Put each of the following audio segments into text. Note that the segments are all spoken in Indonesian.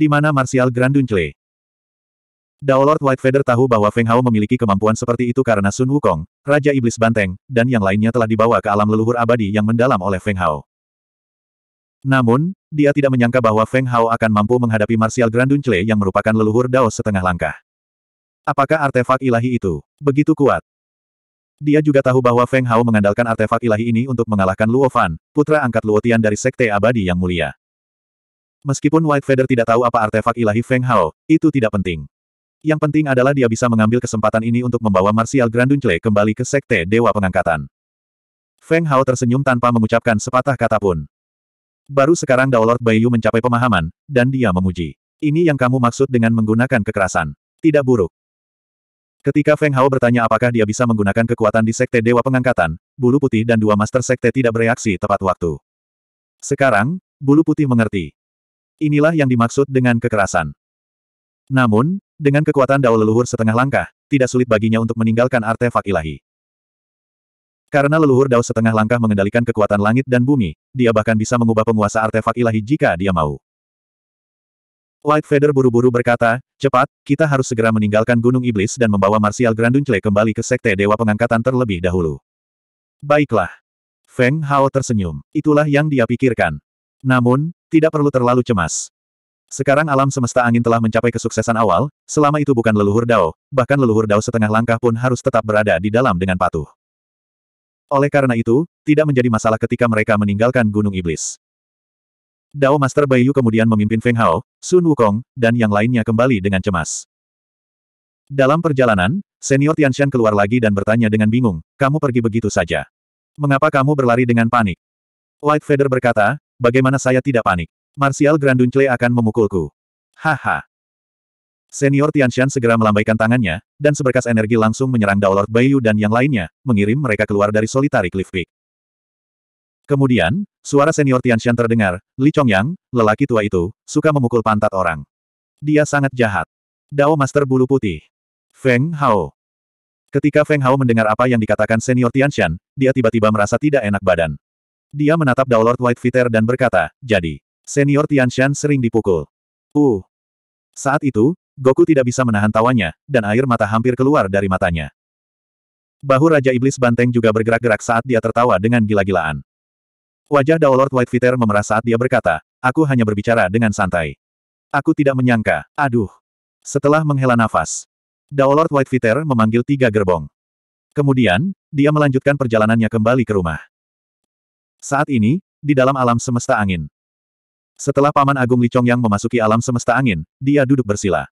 di mana Martial Granduncle. Dao Lord Feather tahu bahwa Feng Hao memiliki kemampuan seperti itu karena Sun Wukong, Raja Iblis Banteng, dan yang lainnya telah dibawa ke alam leluhur abadi yang mendalam oleh Feng Hao. Namun, dia tidak menyangka bahwa Feng Hao akan mampu menghadapi Martial Granduncle yang merupakan leluhur Dao setengah langkah. Apakah artefak ilahi itu begitu kuat? Dia juga tahu bahwa Feng Hao mengandalkan artefak ilahi ini untuk mengalahkan Luo Fan, putra angkat Luo Tian dari Sekte Abadi yang mulia. Meskipun White Feather tidak tahu apa artefak ilahi Feng Hao, itu tidak penting. Yang penting adalah dia bisa mengambil kesempatan ini untuk membawa Martial Granduncle kembali ke Sekte Dewa Pengangkatan. Feng Hao tersenyum tanpa mengucapkan sepatah kata pun. Baru sekarang Daolord Baiyu mencapai pemahaman, dan dia memuji. Ini yang kamu maksud dengan menggunakan kekerasan. Tidak buruk. Ketika Feng Hao bertanya apakah dia bisa menggunakan kekuatan di Sekte Dewa Pengangkatan, Bulu Putih dan dua Master Sekte tidak bereaksi tepat waktu. Sekarang, Bulu Putih mengerti. Inilah yang dimaksud dengan kekerasan. Namun, dengan kekuatan dao leluhur setengah langkah, tidak sulit baginya untuk meninggalkan artefak ilahi. Karena leluhur dao setengah langkah mengendalikan kekuatan langit dan bumi, dia bahkan bisa mengubah penguasa artefak ilahi jika dia mau. White Feather buru-buru berkata, cepat, kita harus segera meninggalkan Gunung Iblis dan membawa Martial Grandunchle kembali ke Sekte Dewa Pengangkatan terlebih dahulu. Baiklah. Feng Hao tersenyum. Itulah yang dia pikirkan. Namun, tidak perlu terlalu cemas. Sekarang alam semesta angin telah mencapai kesuksesan awal, selama itu bukan leluhur Dao, bahkan leluhur Dao setengah langkah pun harus tetap berada di dalam dengan patuh. Oleh karena itu, tidak menjadi masalah ketika mereka meninggalkan Gunung Iblis. Dao Master Bayu kemudian memimpin Feng Hao, Sun Wukong, dan yang lainnya kembali dengan cemas. Dalam perjalanan, senior Tian Tianshan keluar lagi dan bertanya dengan bingung, kamu pergi begitu saja. Mengapa kamu berlari dengan panik? White Feather berkata, Bagaimana saya tidak panik? Marsial Granduncle akan memukulku. Haha. Senior Tianshan segera melambaikan tangannya, dan seberkas energi langsung menyerang Daolord Bayu dan yang lainnya, mengirim mereka keluar dari solitari Cliff Peak. Kemudian, suara senior Tianshan terdengar, Li Chongyang, lelaki tua itu, suka memukul pantat orang. Dia sangat jahat. Dao Master Bulu Putih. Feng Hao. Ketika Feng Hao mendengar apa yang dikatakan senior Tianshan, dia tiba-tiba merasa tidak enak badan. Dia menatap White Whitefitter dan berkata, jadi, senior Tianshan sering dipukul. Uh. Saat itu, Goku tidak bisa menahan tawanya, dan air mata hampir keluar dari matanya. Bahu Raja Iblis Banteng juga bergerak-gerak saat dia tertawa dengan gila-gilaan. Wajah White Whitefitter memerah saat dia berkata, aku hanya berbicara dengan santai. Aku tidak menyangka, aduh. Setelah menghela nafas, White Whitefitter memanggil tiga gerbong. Kemudian, dia melanjutkan perjalanannya kembali ke rumah. Saat ini, di dalam alam semesta angin. Setelah Paman Agung Licong yang memasuki alam semesta angin, dia duduk bersila.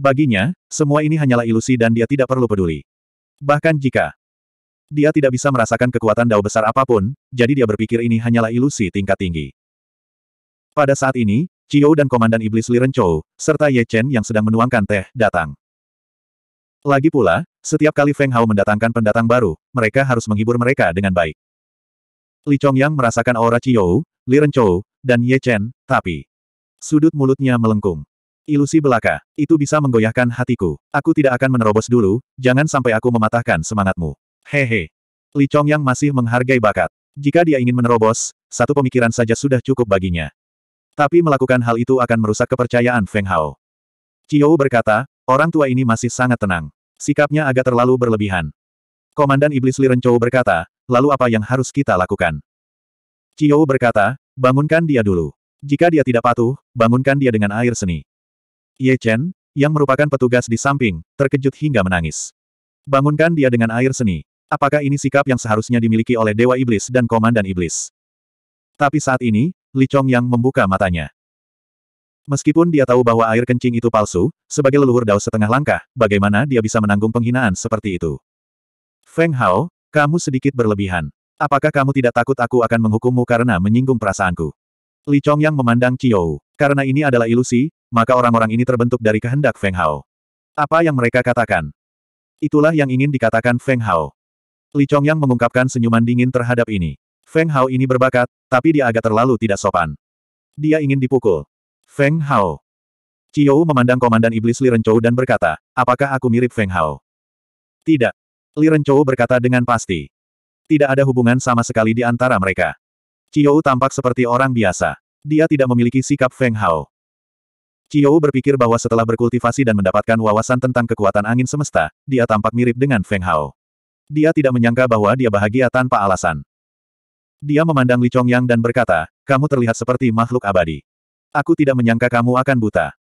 Baginya, semua ini hanyalah ilusi dan dia tidak perlu peduli. Bahkan jika dia tidak bisa merasakan kekuatan dao besar apapun, jadi dia berpikir ini hanyalah ilusi tingkat tinggi. Pada saat ini, Chiyou dan Komandan Iblis Li Renchou serta Ye Chen yang sedang menuangkan teh, datang. Lagi pula, setiap kali Feng Hao mendatangkan pendatang baru, mereka harus menghibur mereka dengan baik. Li Chongyang merasakan aura Chiou, Li Renchou, dan Ye Chen, tapi... Sudut mulutnya melengkung. Ilusi belaka, itu bisa menggoyahkan hatiku. Aku tidak akan menerobos dulu, jangan sampai aku mematahkan semangatmu. Hehe. Li Chongyang masih menghargai bakat. Jika dia ingin menerobos, satu pemikiran saja sudah cukup baginya. Tapi melakukan hal itu akan merusak kepercayaan Feng Hao. Chiou berkata, orang tua ini masih sangat tenang. Sikapnya agak terlalu berlebihan. Komandan Iblis Liren Chou berkata, lalu apa yang harus kita lakukan? Qiao berkata, bangunkan dia dulu. Jika dia tidak patuh, bangunkan dia dengan air seni. Ye Chen, yang merupakan petugas di samping, terkejut hingga menangis. Bangunkan dia dengan air seni. Apakah ini sikap yang seharusnya dimiliki oleh Dewa Iblis dan Komandan Iblis? Tapi saat ini, Li Chong yang membuka matanya. Meskipun dia tahu bahwa air kencing itu palsu, sebagai leluhur dao setengah langkah, bagaimana dia bisa menanggung penghinaan seperti itu? Feng Hao, kamu sedikit berlebihan. Apakah kamu tidak takut aku akan menghukummu karena menyinggung perasaanku? Li Chong yang memandang Qiyou. Karena ini adalah ilusi, maka orang-orang ini terbentuk dari kehendak Feng Hao. Apa yang mereka katakan? Itulah yang ingin dikatakan Feng Hao. Li Chong yang mengungkapkan senyuman dingin terhadap ini. Feng Hao ini berbakat, tapi dia agak terlalu tidak sopan. Dia ingin dipukul. Feng Hao. Qiyou memandang komandan iblis Li Renchou dan berkata, apakah aku mirip Feng Hao? Tidak, Liren Chou berkata dengan pasti. Tidak ada hubungan sama sekali di antara mereka. Qiao tampak seperti orang biasa. Dia tidak memiliki sikap Feng Hao. Qiao berpikir bahwa setelah berkultivasi dan mendapatkan wawasan tentang kekuatan angin semesta, dia tampak mirip dengan Feng Hao. Dia tidak menyangka bahwa dia bahagia tanpa alasan. Dia memandang Li Chongyang dan berkata, kamu terlihat seperti makhluk abadi. Aku tidak menyangka kamu akan buta.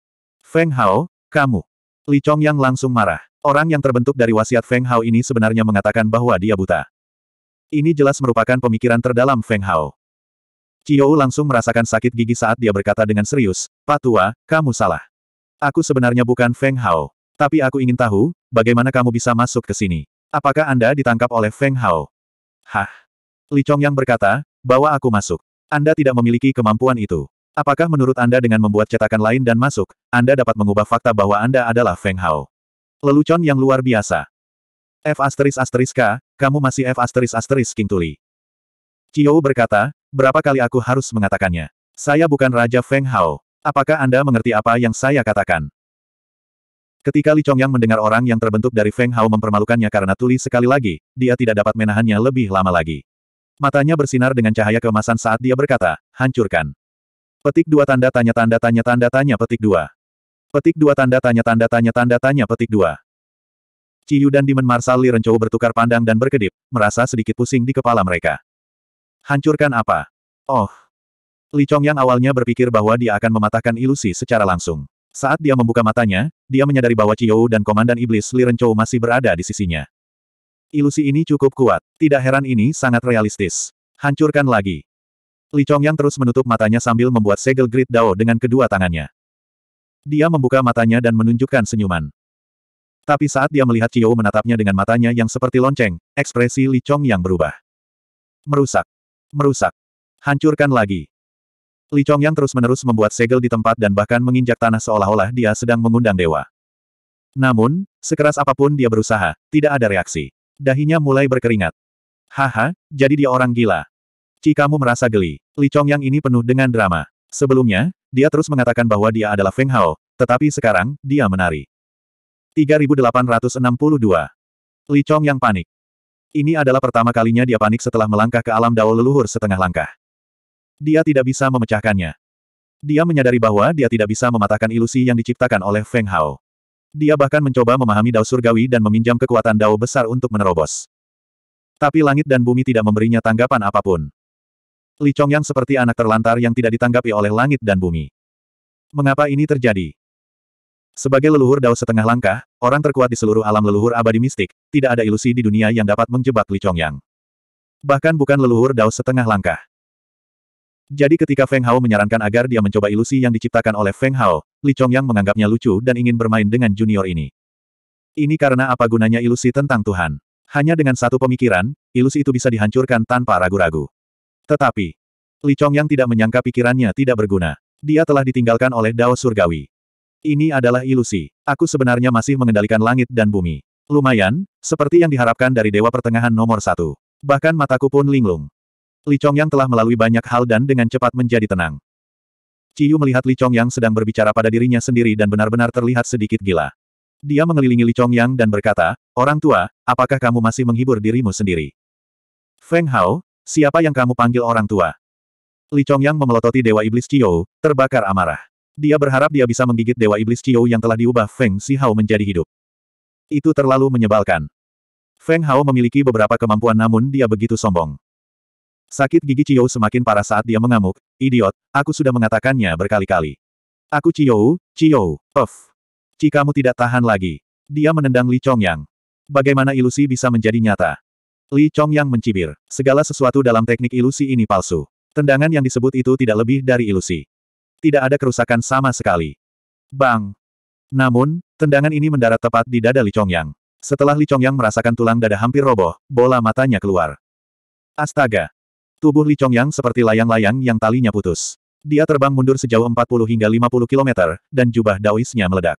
Feng Hao, kamu. Li Chongyang langsung marah. Orang yang terbentuk dari wasiat Feng Hao ini sebenarnya mengatakan bahwa dia buta. Ini jelas merupakan pemikiran terdalam Feng Hao. Qiu langsung merasakan sakit gigi saat dia berkata dengan serius, Pak Tua, kamu salah. Aku sebenarnya bukan Feng Hao. Tapi aku ingin tahu, bagaimana kamu bisa masuk ke sini? Apakah Anda ditangkap oleh Feng Hao? Hah? Li Chong yang berkata, bawa aku masuk. Anda tidak memiliki kemampuan itu. Apakah menurut Anda dengan membuat cetakan lain dan masuk, Anda dapat mengubah fakta bahwa Anda adalah Feng Hao? Lelucon yang luar biasa. F asteris asteris kamu masih F asteris asteris King Tuli. Qiu berkata, berapa kali aku harus mengatakannya? Saya bukan Raja Feng Hao. Apakah Anda mengerti apa yang saya katakan? Ketika Li Chongyang mendengar orang yang terbentuk dari Feng Hao mempermalukannya karena tuli sekali lagi, dia tidak dapat menahannya lebih lama lagi. Matanya bersinar dengan cahaya kemasan saat dia berkata, hancurkan. Petik dua tanda tanya tanda tanya tanda tanya petik dua. Petik dua tanda tanya tanda tanya tanda tanya petik dua. Ciyu dan Demon Marshal Li Rencou bertukar pandang dan berkedip, merasa sedikit pusing di kepala mereka. Hancurkan apa? Oh. Li Chong yang awalnya berpikir bahwa dia akan mematahkan ilusi secara langsung. Saat dia membuka matanya, dia menyadari bahwa ciyu dan Komandan Iblis Li Rencou masih berada di sisinya. Ilusi ini cukup kuat, tidak heran ini sangat realistis. Hancurkan lagi. Li Chong yang terus menutup matanya sambil membuat segel grid Dao dengan kedua tangannya. Dia membuka matanya dan menunjukkan senyuman. Tapi saat dia melihat Chiyou menatapnya dengan matanya yang seperti lonceng, ekspresi Li Chong yang berubah. Merusak. Merusak. Hancurkan lagi. Li Chong yang terus-menerus membuat segel di tempat dan bahkan menginjak tanah seolah-olah dia sedang mengundang dewa. Namun, sekeras apapun dia berusaha, tidak ada reaksi. Dahinya mulai berkeringat. Haha, jadi dia orang gila. kamu merasa geli, Li Chong yang ini penuh dengan drama. Sebelumnya, dia terus mengatakan bahwa dia adalah Feng Hao, tetapi sekarang, dia menari. 3862. Li Chong yang panik. Ini adalah pertama kalinya dia panik setelah melangkah ke alam dao leluhur setengah langkah. Dia tidak bisa memecahkannya. Dia menyadari bahwa dia tidak bisa mematahkan ilusi yang diciptakan oleh Feng Hao. Dia bahkan mencoba memahami dao surgawi dan meminjam kekuatan dao besar untuk menerobos. Tapi langit dan bumi tidak memberinya tanggapan apapun. Li Chongyang seperti anak terlantar yang tidak ditanggapi oleh langit dan bumi. Mengapa ini terjadi? Sebagai leluhur Dao setengah langkah, orang terkuat di seluruh alam leluhur abadi mistik, tidak ada ilusi di dunia yang dapat menjebak Li Chongyang. Bahkan bukan leluhur Dao setengah langkah. Jadi ketika Feng Hao menyarankan agar dia mencoba ilusi yang diciptakan oleh Feng Hao, Li Chongyang menganggapnya lucu dan ingin bermain dengan junior ini. Ini karena apa gunanya ilusi tentang Tuhan? Hanya dengan satu pemikiran, ilusi itu bisa dihancurkan tanpa ragu-ragu. Tetapi, Li Chong yang tidak menyangka pikirannya tidak berguna. Dia telah ditinggalkan oleh Dao Surgawi. Ini adalah ilusi. Aku sebenarnya masih mengendalikan langit dan bumi. Lumayan, seperti yang diharapkan dari Dewa Pertengahan nomor satu. Bahkan mataku pun linglung. Li Chong yang telah melalui banyak hal dan dengan cepat menjadi tenang. Ciyu melihat Li Chong yang sedang berbicara pada dirinya sendiri dan benar-benar terlihat sedikit gila. Dia mengelilingi Li Chong yang dan berkata, Orang tua, apakah kamu masih menghibur dirimu sendiri? Feng Hao, Siapa yang kamu panggil orang tua? Li Chongyang memelototi Dewa Iblis Qiao, terbakar amarah. Dia berharap dia bisa menggigit Dewa Iblis Qiao yang telah diubah Feng Si Hao menjadi hidup. Itu terlalu menyebalkan. Feng Hao memiliki beberapa kemampuan namun dia begitu sombong. Sakit gigi Qiao semakin parah saat dia mengamuk. Idiot, aku sudah mengatakannya berkali-kali. Aku Qiao, Qiao, puff. kamu tidak tahan lagi. Dia menendang Li Chongyang. Bagaimana ilusi bisa menjadi nyata? Li Chong yang mencibir. Segala sesuatu dalam teknik ilusi ini palsu. Tendangan yang disebut itu tidak lebih dari ilusi. Tidak ada kerusakan sama sekali. Bang! Namun, tendangan ini mendarat tepat di dada Li Chongyang. Setelah Li Chongyang merasakan tulang dada hampir roboh, bola matanya keluar. Astaga! Tubuh Li Chongyang seperti layang-layang yang talinya putus. Dia terbang mundur sejauh 40 hingga 50 km, dan jubah daoisnya meledak.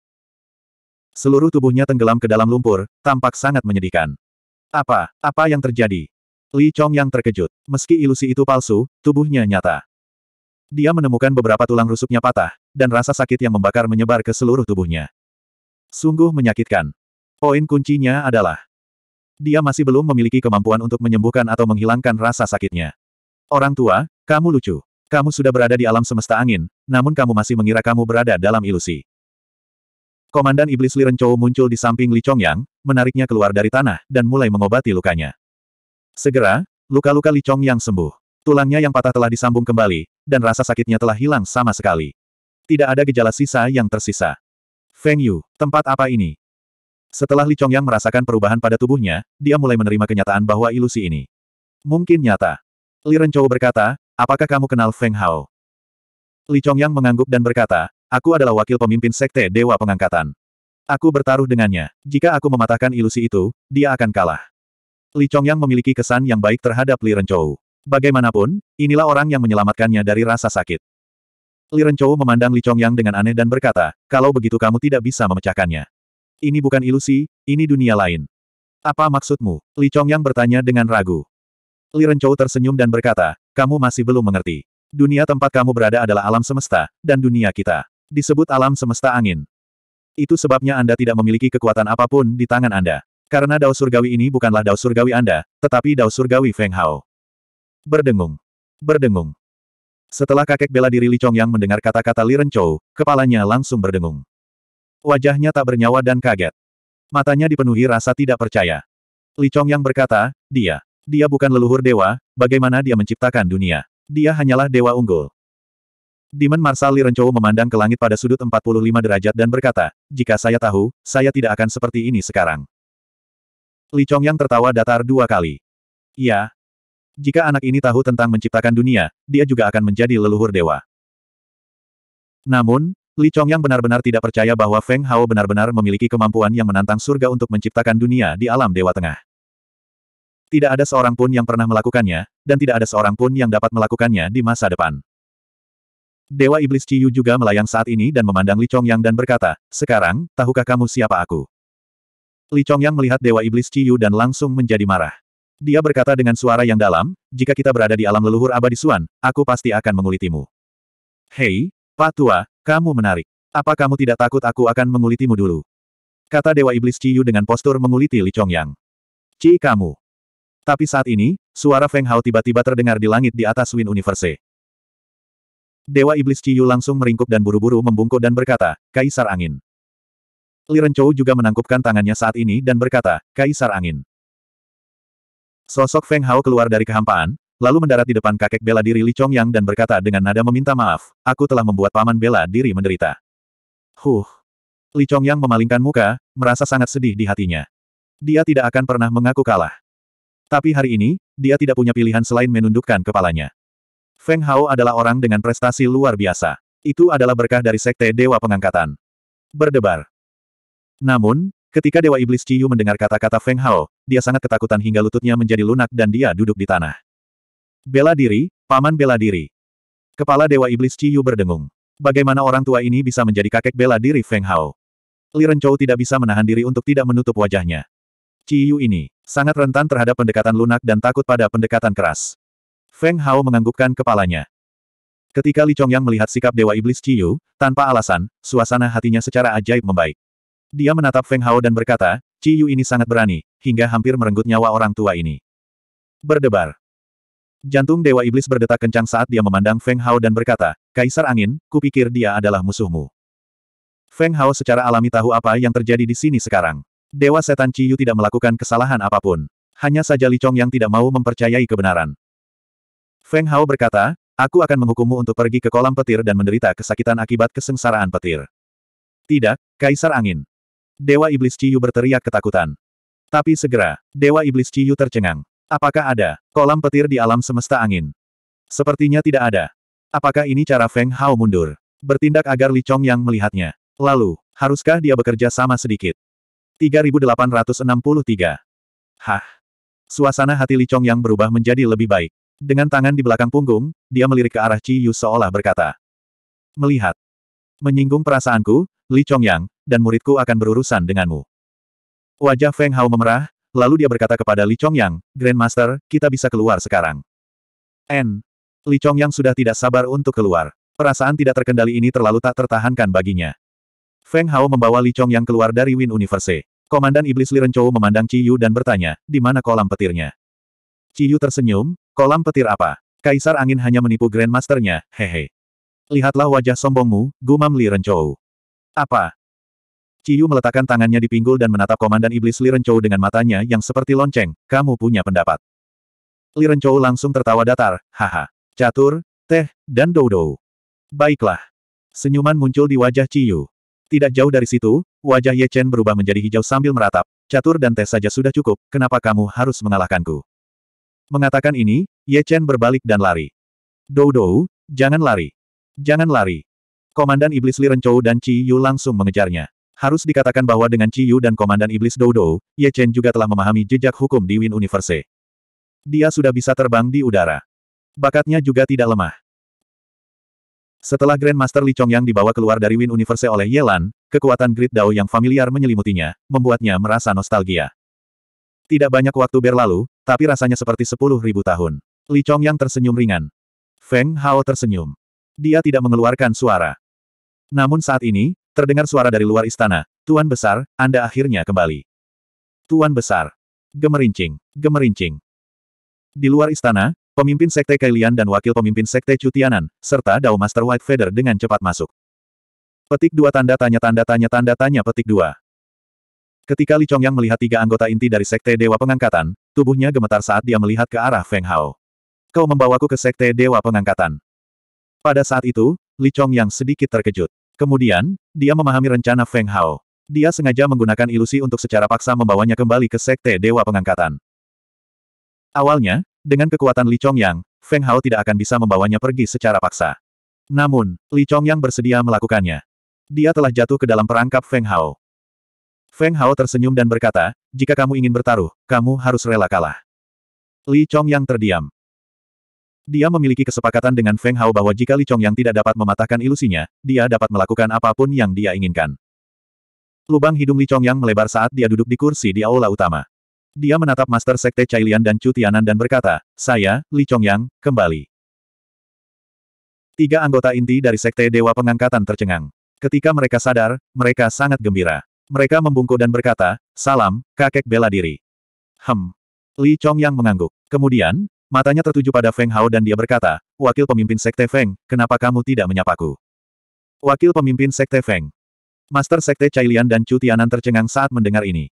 Seluruh tubuhnya tenggelam ke dalam lumpur, tampak sangat menyedihkan. Apa, apa yang terjadi? Li Chong yang terkejut. Meski ilusi itu palsu, tubuhnya nyata. Dia menemukan beberapa tulang rusuknya patah, dan rasa sakit yang membakar menyebar ke seluruh tubuhnya. Sungguh menyakitkan. Poin kuncinya adalah, dia masih belum memiliki kemampuan untuk menyembuhkan atau menghilangkan rasa sakitnya. Orang tua, kamu lucu. Kamu sudah berada di alam semesta angin, namun kamu masih mengira kamu berada dalam ilusi. Komandan Iblis Liren Chou muncul di samping Li Chongyang, menariknya keluar dari tanah, dan mulai mengobati lukanya. Segera, luka-luka Li Chongyang sembuh. Tulangnya yang patah telah disambung kembali, dan rasa sakitnya telah hilang sama sekali. Tidak ada gejala sisa yang tersisa. Feng Yu, tempat apa ini? Setelah Li Chongyang merasakan perubahan pada tubuhnya, dia mulai menerima kenyataan bahwa ilusi ini mungkin nyata. Li Renchou berkata, apakah kamu kenal Feng Hao? Li Chongyang mengangguk dan berkata, Aku adalah wakil pemimpin Sekte Dewa Pengangkatan. Aku bertaruh dengannya. Jika aku mematahkan ilusi itu, dia akan kalah. Li Chongyang memiliki kesan yang baik terhadap Li Renchou. Bagaimanapun, inilah orang yang menyelamatkannya dari rasa sakit. Li Renchou memandang Li Chongyang dengan aneh dan berkata, kalau begitu kamu tidak bisa memecahkannya. Ini bukan ilusi, ini dunia lain. Apa maksudmu? Li Chongyang bertanya dengan ragu. Li Renchou tersenyum dan berkata, kamu masih belum mengerti. Dunia tempat kamu berada adalah alam semesta, dan dunia kita disebut alam semesta angin. Itu sebabnya Anda tidak memiliki kekuatan apapun di tangan Anda. Karena Dao Surgawi ini bukanlah Dao Surgawi Anda, tetapi Dao Surgawi Feng Hao. Berdengung. Berdengung. Setelah kakek bela diri Li Chong yang mendengar kata-kata Li Chou kepalanya langsung berdengung. Wajahnya tak bernyawa dan kaget. Matanya dipenuhi rasa tidak percaya. Li Chong yang berkata, dia. Dia bukan leluhur dewa, bagaimana dia menciptakan dunia. Dia hanyalah dewa unggul. Demon Marsali Lirencow memandang ke langit pada sudut 45 derajat dan berkata, jika saya tahu, saya tidak akan seperti ini sekarang. Li Chong yang tertawa datar dua kali. Ya. Jika anak ini tahu tentang menciptakan dunia, dia juga akan menjadi leluhur dewa. Namun, Li Chong yang benar-benar tidak percaya bahwa Feng Hao benar-benar memiliki kemampuan yang menantang surga untuk menciptakan dunia di alam Dewa Tengah. Tidak ada seorang pun yang pernah melakukannya, dan tidak ada seorang pun yang dapat melakukannya di masa depan. Dewa Iblis Ciyu juga melayang saat ini dan memandang Li Chongyang dan berkata, Sekarang, tahukah kamu siapa aku? Li Chongyang melihat Dewa Iblis Ciyu dan langsung menjadi marah. Dia berkata dengan suara yang dalam, jika kita berada di alam leluhur abadi Suan, aku pasti akan mengulitimu. Hei, Patua, kamu menarik. Apa kamu tidak takut aku akan mengulitimu dulu? Kata Dewa Iblis Ciyu dengan postur menguliti Li Chongyang. Ci kamu. Tapi saat ini, suara Feng Hao tiba-tiba terdengar di langit di atas Win Universe. Dewa Iblis Ciyu langsung meringkuk dan buru-buru membungkuk dan berkata, Kaisar Angin. Li Chou juga menangkupkan tangannya saat ini dan berkata, Kaisar Angin. Sosok Feng Hao keluar dari kehampaan, lalu mendarat di depan kakek bela diri Li Chong Yang dan berkata dengan nada meminta maaf, aku telah membuat paman bela diri menderita. Huh. Li Chong Yang memalingkan muka, merasa sangat sedih di hatinya. Dia tidak akan pernah mengaku kalah. Tapi hari ini, dia tidak punya pilihan selain menundukkan kepalanya. Feng Hao adalah orang dengan prestasi luar biasa. Itu adalah berkah dari Sekte Dewa Pengangkatan. Berdebar. Namun, ketika Dewa Iblis Ciyu mendengar kata-kata Feng Hao, dia sangat ketakutan hingga lututnya menjadi lunak dan dia duduk di tanah. Bela diri, paman bela diri. Kepala Dewa Iblis Ciyu berdengung. Bagaimana orang tua ini bisa menjadi kakek bela diri Feng Hao? Li Renchou tidak bisa menahan diri untuk tidak menutup wajahnya. Ciyu ini, sangat rentan terhadap pendekatan lunak dan takut pada pendekatan keras. Feng Hao menganggukkan kepalanya. Ketika Li Chongyang melihat sikap Dewa Iblis Ciyu, tanpa alasan, suasana hatinya secara ajaib membaik. Dia menatap Feng Hao dan berkata, Ciyu ini sangat berani, hingga hampir merenggut nyawa orang tua ini. Berdebar. Jantung Dewa Iblis berdetak kencang saat dia memandang Feng Hao dan berkata, Kaisar Angin, kupikir dia adalah musuhmu. Feng Hao secara alami tahu apa yang terjadi di sini sekarang. Dewa Setan Ciyu tidak melakukan kesalahan apapun. Hanya saja Li Chong yang tidak mau mempercayai kebenaran. Feng Hao berkata, aku akan menghukummu untuk pergi ke kolam petir dan menderita kesakitan akibat kesengsaraan petir. Tidak, Kaisar Angin. Dewa Iblis Ciyu berteriak ketakutan. Tapi segera, Dewa Iblis Ciyu tercengang. Apakah ada kolam petir di alam semesta angin? Sepertinya tidak ada. Apakah ini cara Feng Hao mundur? Bertindak agar Li Chong yang melihatnya. Lalu, haruskah dia bekerja sama sedikit? 3863. Hah. Suasana hati Li Chong yang berubah menjadi lebih baik. Dengan tangan di belakang punggung, dia melirik ke arah Chi Yu seolah berkata. Melihat. Menyinggung perasaanku, Li Chongyang, dan muridku akan berurusan denganmu. Wajah Feng Hao memerah, lalu dia berkata kepada Li Chongyang, Grandmaster, kita bisa keluar sekarang. N. Li Chongyang sudah tidak sabar untuk keluar. Perasaan tidak terkendali ini terlalu tak tertahankan baginya. Feng Hao membawa Li Chongyang keluar dari Win Universe. Komandan Iblis Li Renchou memandang Ciyu dan bertanya, di mana kolam petirnya? Ciyu tersenyum, Kolam petir apa? Kaisar angin hanya menipu Grandmasternya, hehe. Lihatlah wajah sombongmu, gumam Li Renchou. Apa? Ciyu meletakkan tangannya di pinggul dan menatap komandan iblis Li Renchou dengan matanya yang seperti lonceng, kamu punya pendapat. Li Renchou langsung tertawa datar, haha. Catur, teh, dan dou. Baiklah. Senyuman muncul di wajah Ciyu. Tidak jauh dari situ, wajah Ye Chen berubah menjadi hijau sambil meratap. Catur dan teh saja sudah cukup, kenapa kamu harus mengalahkanku? Mengatakan ini, Ye Chen berbalik dan lari. Dou Dou, jangan lari. Jangan lari. Komandan Iblis Li Renchou dan Qi Yu langsung mengejarnya. Harus dikatakan bahwa dengan Qi Yu dan Komandan Iblis Dou Dou, Ye Chen juga telah memahami jejak hukum di Win Universe. Dia sudah bisa terbang di udara. Bakatnya juga tidak lemah. Setelah Grandmaster Li Chongyang dibawa keluar dari Win Universe oleh Yelan, kekuatan Grid Dao yang familiar menyelimutinya, membuatnya merasa nostalgia. Tidak banyak waktu berlalu, tapi rasanya seperti sepuluh ribu tahun. Li Chong yang tersenyum ringan. Feng Hao tersenyum. Dia tidak mengeluarkan suara. Namun saat ini, terdengar suara dari luar istana. Tuan Besar, Anda akhirnya kembali. Tuan Besar. Gemerincing, gemerincing. Di luar istana, pemimpin Sekte Kailian dan wakil pemimpin Sekte Cutianan, serta Dao Master White Feather dengan cepat masuk. Petik dua tanda tanya tanda tanya tanda tanya petik dua. Ketika Li Chongyang melihat tiga anggota inti dari Sekte Dewa Pengangkatan, tubuhnya gemetar saat dia melihat ke arah Feng Hao. Kau membawaku ke Sekte Dewa Pengangkatan. Pada saat itu, Li Chongyang sedikit terkejut. Kemudian, dia memahami rencana Feng Hao. Dia sengaja menggunakan ilusi untuk secara paksa membawanya kembali ke Sekte Dewa Pengangkatan. Awalnya, dengan kekuatan Li Chongyang, Feng Hao tidak akan bisa membawanya pergi secara paksa. Namun, Li Chongyang bersedia melakukannya. Dia telah jatuh ke dalam perangkap Feng Hao. Feng Hao tersenyum dan berkata, jika kamu ingin bertaruh, kamu harus rela kalah. Li Chong yang terdiam. Dia memiliki kesepakatan dengan Feng Hao bahwa jika Li Chong yang tidak dapat mematahkan ilusinya, dia dapat melakukan apapun yang dia inginkan. Lubang hidung Li Chong yang melebar saat dia duduk di kursi di aula utama. Dia menatap Master Sekte Cailian Lian dan Chu Tianan dan berkata, saya, Li Chong yang, kembali. Tiga anggota inti dari Sekte Dewa Pengangkatan tercengang. Ketika mereka sadar, mereka sangat gembira. Mereka membungkuk dan berkata, Salam, kakek bela diri. Hem. Li Chong yang mengangguk. Kemudian, matanya tertuju pada Feng Hao dan dia berkata, Wakil pemimpin Sekte Feng, kenapa kamu tidak menyapaku? Wakil pemimpin Sekte Feng. Master Sekte Cailian dan Chu Tianan tercengang saat mendengar ini.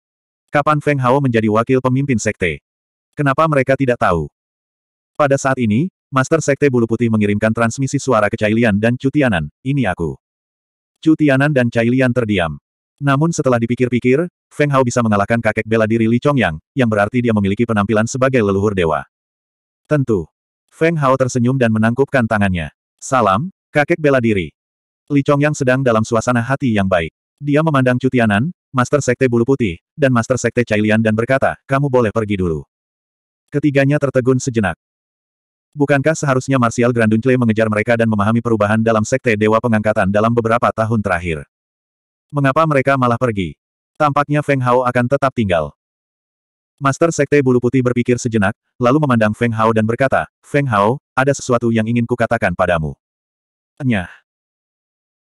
Kapan Feng Hao menjadi wakil pemimpin Sekte? Kenapa mereka tidak tahu? Pada saat ini, Master Sekte Bulu Putih mengirimkan transmisi suara ke Cailian dan Chu Tianan, ini aku. Chu Tianan dan Cailian terdiam. Namun setelah dipikir-pikir, Feng Hao bisa mengalahkan kakek bela diri Li Chongyang, yang berarti dia memiliki penampilan sebagai leluhur dewa. Tentu. Feng Hao tersenyum dan menangkupkan tangannya. Salam, kakek bela diri. Li Chongyang sedang dalam suasana hati yang baik. Dia memandang Cutianan, Master Sekte Bulu Putih, dan Master Sekte Cailian dan berkata, kamu boleh pergi dulu. Ketiganya tertegun sejenak. Bukankah seharusnya Martial Granduncle mengejar mereka dan memahami perubahan dalam Sekte Dewa Pengangkatan dalam beberapa tahun terakhir? Mengapa mereka malah pergi? Tampaknya Feng Hao akan tetap tinggal. Master Sekte Bulu Putih berpikir sejenak, lalu memandang Feng Hao dan berkata, Feng Hao, ada sesuatu yang ingin kukatakan padamu. Nyah.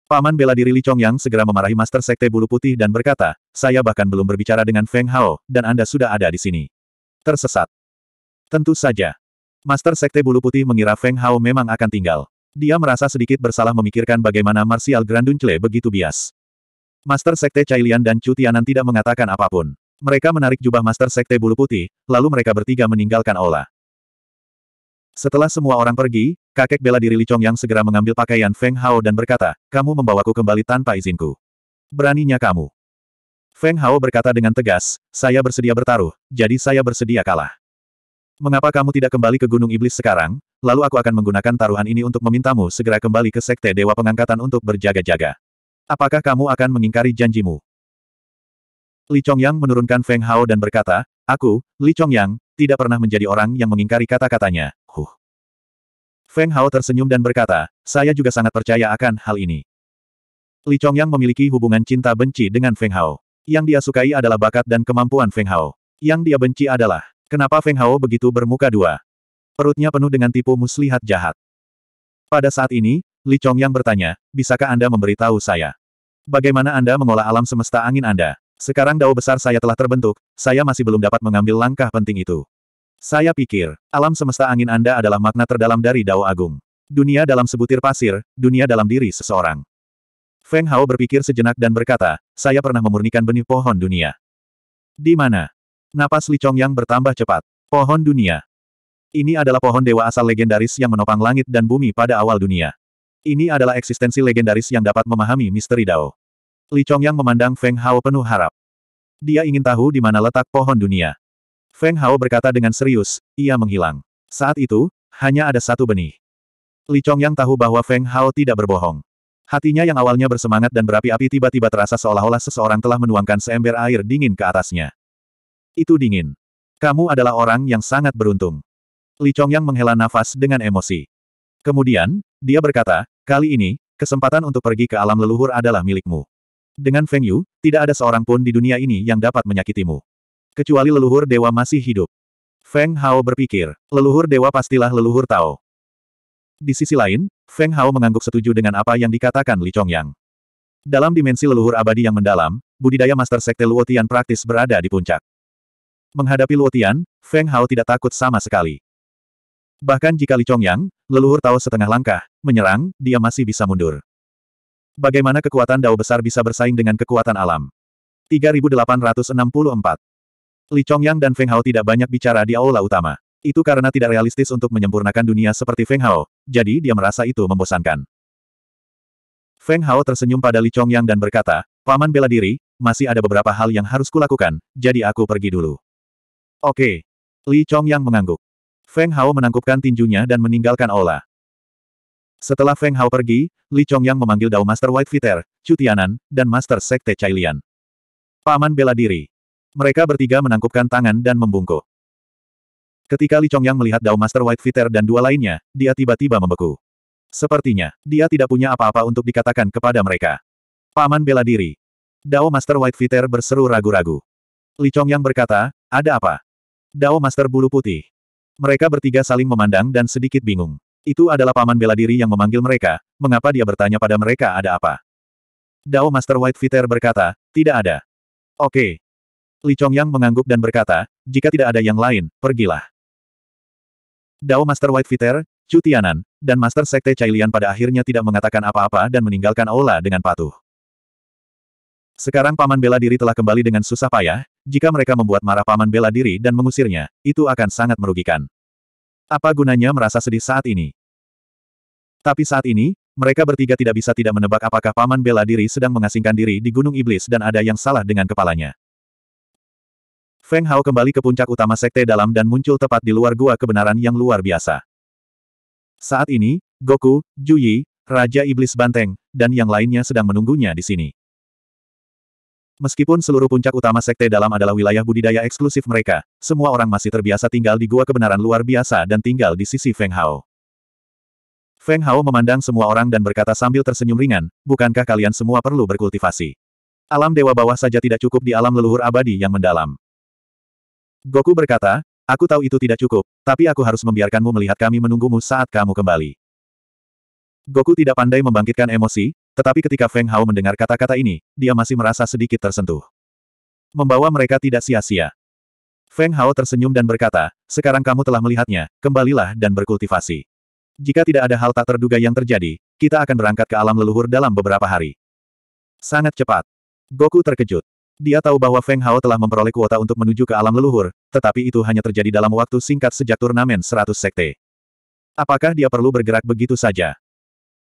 Paman bela diri Li Chongyang segera memarahi Master Sekte Bulu Putih dan berkata, saya bahkan belum berbicara dengan Feng Hao, dan Anda sudah ada di sini. Tersesat. Tentu saja. Master Sekte Bulu Putih mengira Feng Hao memang akan tinggal. Dia merasa sedikit bersalah memikirkan bagaimana Martial Granduncle begitu bias. Master Sekte Cailian dan Chu Tianan tidak mengatakan apapun. Mereka menarik jubah Master Sekte Bulu Putih, lalu mereka bertiga meninggalkan Ola. Setelah semua orang pergi, kakek bela diri Li Chong yang segera mengambil pakaian Feng Hao dan berkata, kamu membawaku kembali tanpa izinku. Beraninya kamu. Feng Hao berkata dengan tegas, saya bersedia bertaruh, jadi saya bersedia kalah. Mengapa kamu tidak kembali ke Gunung Iblis sekarang, lalu aku akan menggunakan taruhan ini untuk memintamu segera kembali ke Sekte Dewa Pengangkatan untuk berjaga-jaga. Apakah kamu akan mengingkari janjimu? Li Chongyang menurunkan Feng Hao dan berkata, Aku, Li Chongyang, tidak pernah menjadi orang yang mengingkari kata-katanya. Huh. Feng Hao tersenyum dan berkata, saya juga sangat percaya akan hal ini. Li Chongyang memiliki hubungan cinta benci dengan Feng Hao. Yang dia sukai adalah bakat dan kemampuan Feng Hao. Yang dia benci adalah, kenapa Feng Hao begitu bermuka dua. Perutnya penuh dengan tipu muslihat jahat. Pada saat ini, Li Chong yang bertanya, bisakah Anda memberitahu saya? Bagaimana Anda mengolah alam semesta angin Anda? Sekarang dao besar saya telah terbentuk, saya masih belum dapat mengambil langkah penting itu. Saya pikir, alam semesta angin Anda adalah makna terdalam dari dao agung. Dunia dalam sebutir pasir, dunia dalam diri seseorang. Feng Hao berpikir sejenak dan berkata, saya pernah memurnikan benih pohon dunia. Di mana? Napas Li Chong yang bertambah cepat. Pohon dunia. Ini adalah pohon dewa asal legendaris yang menopang langit dan bumi pada awal dunia. Ini adalah eksistensi legendaris yang dapat memahami misteri Dao. Li Chong yang memandang Feng Hao penuh harap. Dia ingin tahu di mana letak pohon dunia. Feng Hao berkata dengan serius, ia menghilang. Saat itu, hanya ada satu benih. Li Chong yang tahu bahwa Feng Hao tidak berbohong. Hatinya yang awalnya bersemangat dan berapi-api tiba-tiba terasa seolah-olah seseorang telah menuangkan seember air dingin ke atasnya. Itu dingin. Kamu adalah orang yang sangat beruntung. Li Chong yang menghela nafas dengan emosi. Kemudian, dia berkata, Kali ini, kesempatan untuk pergi ke alam leluhur adalah milikmu. Dengan Feng Yu, tidak ada seorang pun di dunia ini yang dapat menyakitimu. Kecuali leluhur dewa masih hidup. Feng Hao berpikir, leluhur dewa pastilah leluhur Tao. Di sisi lain, Feng Hao mengangguk setuju dengan apa yang dikatakan Li Chongyang. Dalam dimensi leluhur abadi yang mendalam, budidaya Master Sekte Luotian praktis berada di puncak. Menghadapi Luotian, Feng Hao tidak takut sama sekali. Bahkan jika Li Chongyang, leluhur tahu setengah langkah, menyerang, dia masih bisa mundur. Bagaimana kekuatan Dao besar bisa bersaing dengan kekuatan alam? 3864 Li Chongyang dan Feng Hao tidak banyak bicara di aula utama. Itu karena tidak realistis untuk menyempurnakan dunia seperti Feng Hao, jadi dia merasa itu membosankan. Feng Hao tersenyum pada Li Chongyang dan berkata, Paman bela diri, masih ada beberapa hal yang harus kulakukan, jadi aku pergi dulu. Oke. Li Chongyang mengangguk. Feng Hao menangkupkan tinjunya dan meninggalkan Ola. Setelah Feng Hao pergi, Li Chongyang memanggil Dao Master White Fitter, Chu Tianan, dan Master Sekte Cailian. Paman bela diri. Mereka bertiga menangkupkan tangan dan membungkuk. Ketika Li Chongyang melihat Dao Master White Fitter dan dua lainnya, dia tiba-tiba membeku. Sepertinya, dia tidak punya apa-apa untuk dikatakan kepada mereka. Paman bela diri. Dao Master White Fitter berseru ragu-ragu. Li Chongyang berkata, ada apa? Dao Master Bulu Putih. Mereka bertiga saling memandang dan sedikit bingung. Itu adalah paman bela diri yang memanggil mereka, mengapa dia bertanya pada mereka ada apa? Dao Master White Fitter berkata, tidak ada. Oke. Li Chongyang mengangguk dan berkata, jika tidak ada yang lain, pergilah. Dao Master White Fitter, Tianan, dan Master Sekte Cailian pada akhirnya tidak mengatakan apa-apa dan meninggalkan aula dengan patuh. Sekarang paman bela diri telah kembali dengan susah payah, jika mereka membuat marah paman bela diri dan mengusirnya, itu akan sangat merugikan. Apa gunanya merasa sedih saat ini? Tapi saat ini, mereka bertiga tidak bisa tidak menebak apakah paman bela diri sedang mengasingkan diri di Gunung Iblis dan ada yang salah dengan kepalanya. Feng Hao kembali ke puncak utama Sekte Dalam dan muncul tepat di luar gua kebenaran yang luar biasa. Saat ini, Goku, Juyi, Raja Iblis Banteng, dan yang lainnya sedang menunggunya di sini. Meskipun seluruh puncak utama sekte dalam adalah wilayah budidaya eksklusif mereka, semua orang masih terbiasa tinggal di gua kebenaran luar biasa dan tinggal di sisi Feng Hao. Feng Hao memandang semua orang dan berkata sambil tersenyum ringan, bukankah kalian semua perlu berkultivasi? Alam dewa bawah saja tidak cukup di alam leluhur abadi yang mendalam. Goku berkata, aku tahu itu tidak cukup, tapi aku harus membiarkanmu melihat kami menunggumu saat kamu kembali. Goku tidak pandai membangkitkan emosi, tetapi ketika Feng Hao mendengar kata-kata ini, dia masih merasa sedikit tersentuh. Membawa mereka tidak sia-sia. Feng Hao tersenyum dan berkata, sekarang kamu telah melihatnya, kembalilah dan berkultivasi. Jika tidak ada hal tak terduga yang terjadi, kita akan berangkat ke alam leluhur dalam beberapa hari. Sangat cepat. Goku terkejut. Dia tahu bahwa Feng Hao telah memperoleh kuota untuk menuju ke alam leluhur, tetapi itu hanya terjadi dalam waktu singkat sejak turnamen 100 sekte. Apakah dia perlu bergerak begitu saja?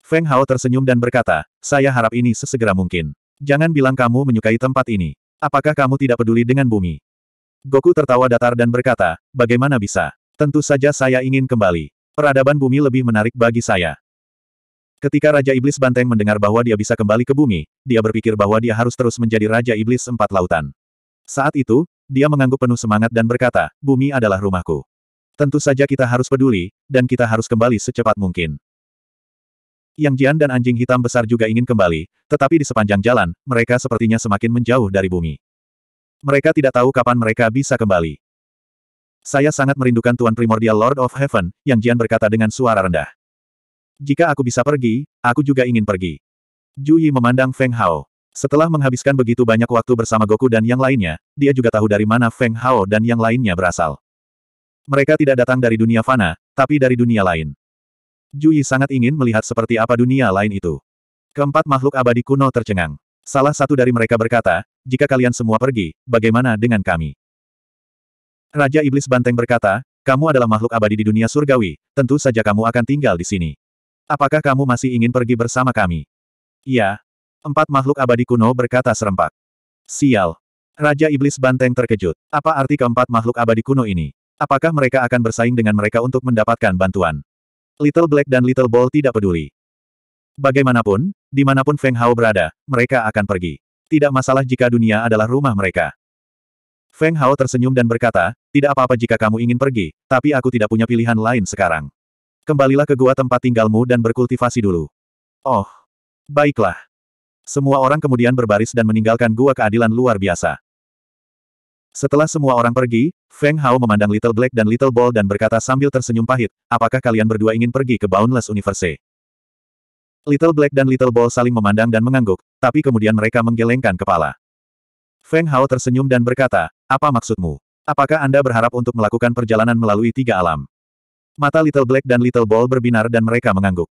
Feng Hao tersenyum dan berkata, saya harap ini sesegera mungkin. Jangan bilang kamu menyukai tempat ini. Apakah kamu tidak peduli dengan bumi? Goku tertawa datar dan berkata, bagaimana bisa? Tentu saja saya ingin kembali. Peradaban bumi lebih menarik bagi saya. Ketika Raja Iblis Banteng mendengar bahwa dia bisa kembali ke bumi, dia berpikir bahwa dia harus terus menjadi Raja Iblis Empat Lautan. Saat itu, dia mengangguk penuh semangat dan berkata, bumi adalah rumahku. Tentu saja kita harus peduli, dan kita harus kembali secepat mungkin. Yang Jian dan anjing hitam besar juga ingin kembali, tetapi di sepanjang jalan, mereka sepertinya semakin menjauh dari bumi. Mereka tidak tahu kapan mereka bisa kembali. Saya sangat merindukan Tuan Primordial Lord of Heaven, Yang Jian berkata dengan suara rendah. Jika aku bisa pergi, aku juga ingin pergi. Juyi memandang Feng Hao. Setelah menghabiskan begitu banyak waktu bersama Goku dan yang lainnya, dia juga tahu dari mana Feng Hao dan yang lainnya berasal. Mereka tidak datang dari dunia fana, tapi dari dunia lain. Jui sangat ingin melihat seperti apa dunia lain itu. Keempat makhluk abadi kuno tercengang. Salah satu dari mereka berkata, jika kalian semua pergi, bagaimana dengan kami? Raja Iblis Banteng berkata, kamu adalah makhluk abadi di dunia surgawi, tentu saja kamu akan tinggal di sini. Apakah kamu masih ingin pergi bersama kami? "Ya." Empat makhluk abadi kuno berkata serempak. Sial. Raja Iblis Banteng terkejut. Apa arti keempat makhluk abadi kuno ini? Apakah mereka akan bersaing dengan mereka untuk mendapatkan bantuan? Little Black dan Little Ball tidak peduli. Bagaimanapun, dimanapun Feng Hao berada, mereka akan pergi. Tidak masalah jika dunia adalah rumah mereka. Feng Hao tersenyum dan berkata, tidak apa-apa jika kamu ingin pergi, tapi aku tidak punya pilihan lain sekarang. Kembalilah ke gua tempat tinggalmu dan berkultivasi dulu. Oh, baiklah. Semua orang kemudian berbaris dan meninggalkan gua keadilan luar biasa. Setelah semua orang pergi, Feng Hao memandang Little Black dan Little Ball dan berkata sambil tersenyum pahit, apakah kalian berdua ingin pergi ke Boundless Universe? Little Black dan Little Ball saling memandang dan mengangguk, tapi kemudian mereka menggelengkan kepala. Feng Hao tersenyum dan berkata, apa maksudmu? Apakah Anda berharap untuk melakukan perjalanan melalui tiga alam? Mata Little Black dan Little Ball berbinar dan mereka mengangguk.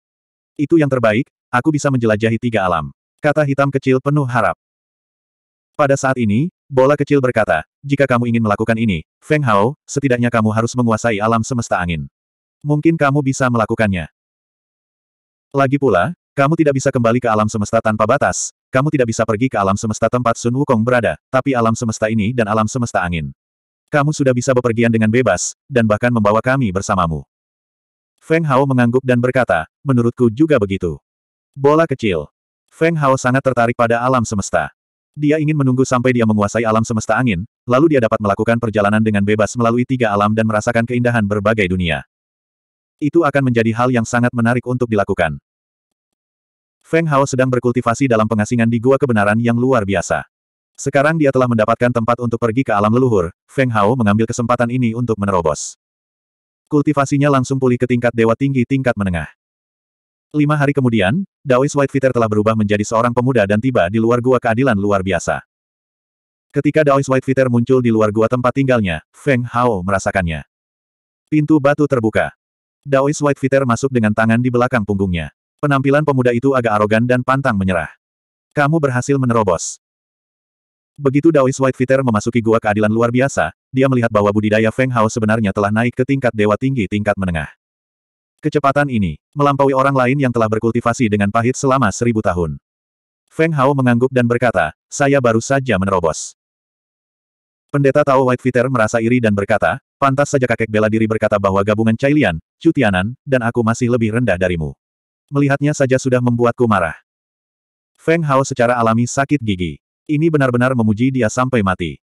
Itu yang terbaik, aku bisa menjelajahi tiga alam. Kata hitam kecil penuh harap. Pada saat ini, Bola kecil berkata, jika kamu ingin melakukan ini, Feng Hao, setidaknya kamu harus menguasai alam semesta angin. Mungkin kamu bisa melakukannya. Lagi pula, kamu tidak bisa kembali ke alam semesta tanpa batas, kamu tidak bisa pergi ke alam semesta tempat Sun Wukong berada, tapi alam semesta ini dan alam semesta angin. Kamu sudah bisa bepergian dengan bebas, dan bahkan membawa kami bersamamu. Feng Hao mengangguk dan berkata, menurutku juga begitu. Bola kecil. Feng Hao sangat tertarik pada alam semesta. Dia ingin menunggu sampai dia menguasai alam semesta angin, lalu dia dapat melakukan perjalanan dengan bebas melalui tiga alam dan merasakan keindahan berbagai dunia. Itu akan menjadi hal yang sangat menarik untuk dilakukan. Feng Hao sedang berkultivasi dalam pengasingan di gua kebenaran yang luar biasa. Sekarang dia telah mendapatkan tempat untuk pergi ke alam leluhur, Feng Hao mengambil kesempatan ini untuk menerobos. Kultivasinya langsung pulih ke tingkat dewa tinggi tingkat menengah. Lima hari kemudian, Daois Whitefitter telah berubah menjadi seorang pemuda dan tiba di luar gua keadilan luar biasa. Ketika Daois Whitefitter muncul di luar gua tempat tinggalnya, Feng Hao merasakannya. Pintu batu terbuka. Daois Whitefitter masuk dengan tangan di belakang punggungnya. Penampilan pemuda itu agak arogan dan pantang menyerah. Kamu berhasil menerobos. Begitu Daois Whitefitter memasuki gua keadilan luar biasa, dia melihat bahwa budidaya Feng Hao sebenarnya telah naik ke tingkat dewa tinggi tingkat menengah. Kecepatan ini, melampaui orang lain yang telah berkultivasi dengan pahit selama seribu tahun. Feng Hao mengangguk dan berkata, saya baru saja menerobos. Pendeta Tao White Fitter merasa iri dan berkata, pantas saja kakek bela diri berkata bahwa gabungan Cailian, Cutianan, dan aku masih lebih rendah darimu. Melihatnya saja sudah membuatku marah. Feng Hao secara alami sakit gigi. Ini benar-benar memuji dia sampai mati.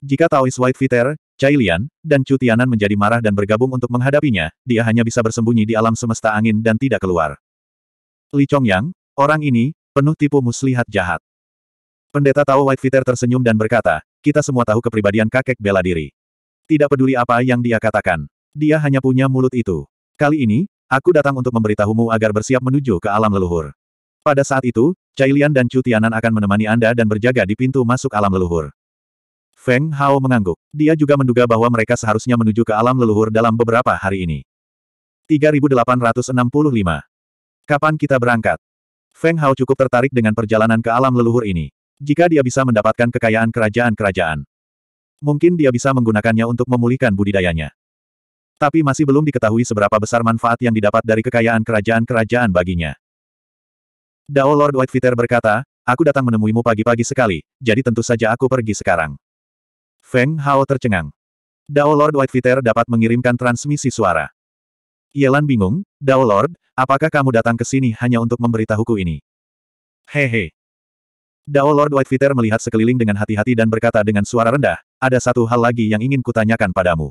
Jika Taois White Fitter, Cailian dan Chu menjadi marah dan bergabung untuk menghadapinya, dia hanya bisa bersembunyi di alam semesta angin dan tidak keluar. Li Chongyang, orang ini, penuh tipu muslihat jahat. Pendeta Tao White Fitter tersenyum dan berkata, kita semua tahu kepribadian kakek bela diri. Tidak peduli apa yang dia katakan. Dia hanya punya mulut itu. Kali ini, aku datang untuk memberitahumu agar bersiap menuju ke alam leluhur. Pada saat itu, Cailian dan Chu akan menemani Anda dan berjaga di pintu masuk alam leluhur. Feng Hao mengangguk. Dia juga menduga bahwa mereka seharusnya menuju ke alam leluhur dalam beberapa hari ini. 3865. Kapan kita berangkat? Feng Hao cukup tertarik dengan perjalanan ke alam leluhur ini. Jika dia bisa mendapatkan kekayaan kerajaan-kerajaan, mungkin dia bisa menggunakannya untuk memulihkan budidayanya. Tapi masih belum diketahui seberapa besar manfaat yang didapat dari kekayaan kerajaan-kerajaan baginya. Dao Lord Whitefitter berkata, Aku datang menemuimu pagi-pagi sekali, jadi tentu saja aku pergi sekarang. Feng Hao tercengang. Dao Lord Whitefitter dapat mengirimkan transmisi suara. Yelan bingung, Dao Lord, apakah kamu datang ke sini hanya untuk memberitahuku ini? Hehe. Dao Lord Whitefitter melihat sekeliling dengan hati-hati dan berkata dengan suara rendah, ada satu hal lagi yang ingin kutanyakan padamu.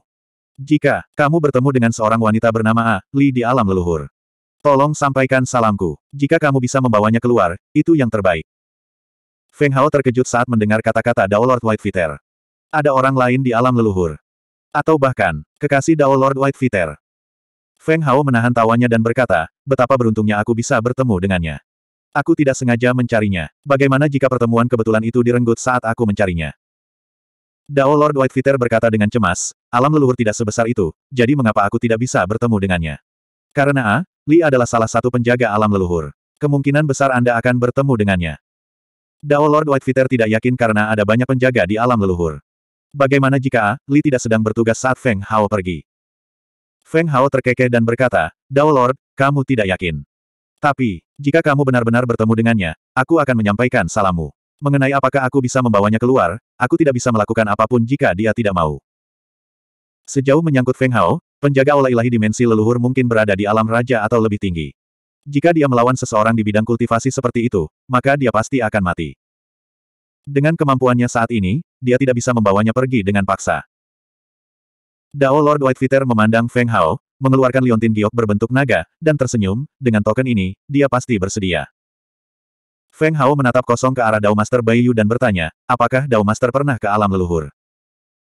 Jika kamu bertemu dengan seorang wanita bernama A, Li di alam leluhur. Tolong sampaikan salamku. Jika kamu bisa membawanya keluar, itu yang terbaik. Feng Hao terkejut saat mendengar kata-kata Dao Lord Whitefitter ada orang lain di alam leluhur. Atau bahkan, kekasih Dao Lord White Viter. Feng Hao menahan tawanya dan berkata, betapa beruntungnya aku bisa bertemu dengannya. Aku tidak sengaja mencarinya. Bagaimana jika pertemuan kebetulan itu direnggut saat aku mencarinya? Dao Lord White Viter berkata dengan cemas, alam leluhur tidak sebesar itu, jadi mengapa aku tidak bisa bertemu dengannya? Karena A, Li adalah salah satu penjaga alam leluhur. Kemungkinan besar Anda akan bertemu dengannya. Dao Lord White Viter tidak yakin karena ada banyak penjaga di alam leluhur. Bagaimana jika A, Li tidak sedang bertugas saat Feng Hao pergi? Feng Hao terkekeh dan berkata, Dao Lord, kamu tidak yakin. Tapi, jika kamu benar-benar bertemu dengannya, aku akan menyampaikan salammu. Mengenai apakah aku bisa membawanya keluar, aku tidak bisa melakukan apapun jika dia tidak mau. Sejauh menyangkut Feng Hao, penjaga olah ilahi dimensi leluhur mungkin berada di alam raja atau lebih tinggi. Jika dia melawan seseorang di bidang kultivasi seperti itu, maka dia pasti akan mati. Dengan kemampuannya saat ini, dia tidak bisa membawanya pergi dengan paksa. Dao Lord Whitefitter memandang Feng Hao, mengeluarkan liontin giok berbentuk naga, dan tersenyum, dengan token ini, dia pasti bersedia. Feng Hao menatap kosong ke arah Dao Master Bai Yu dan bertanya, apakah Dao Master pernah ke alam leluhur?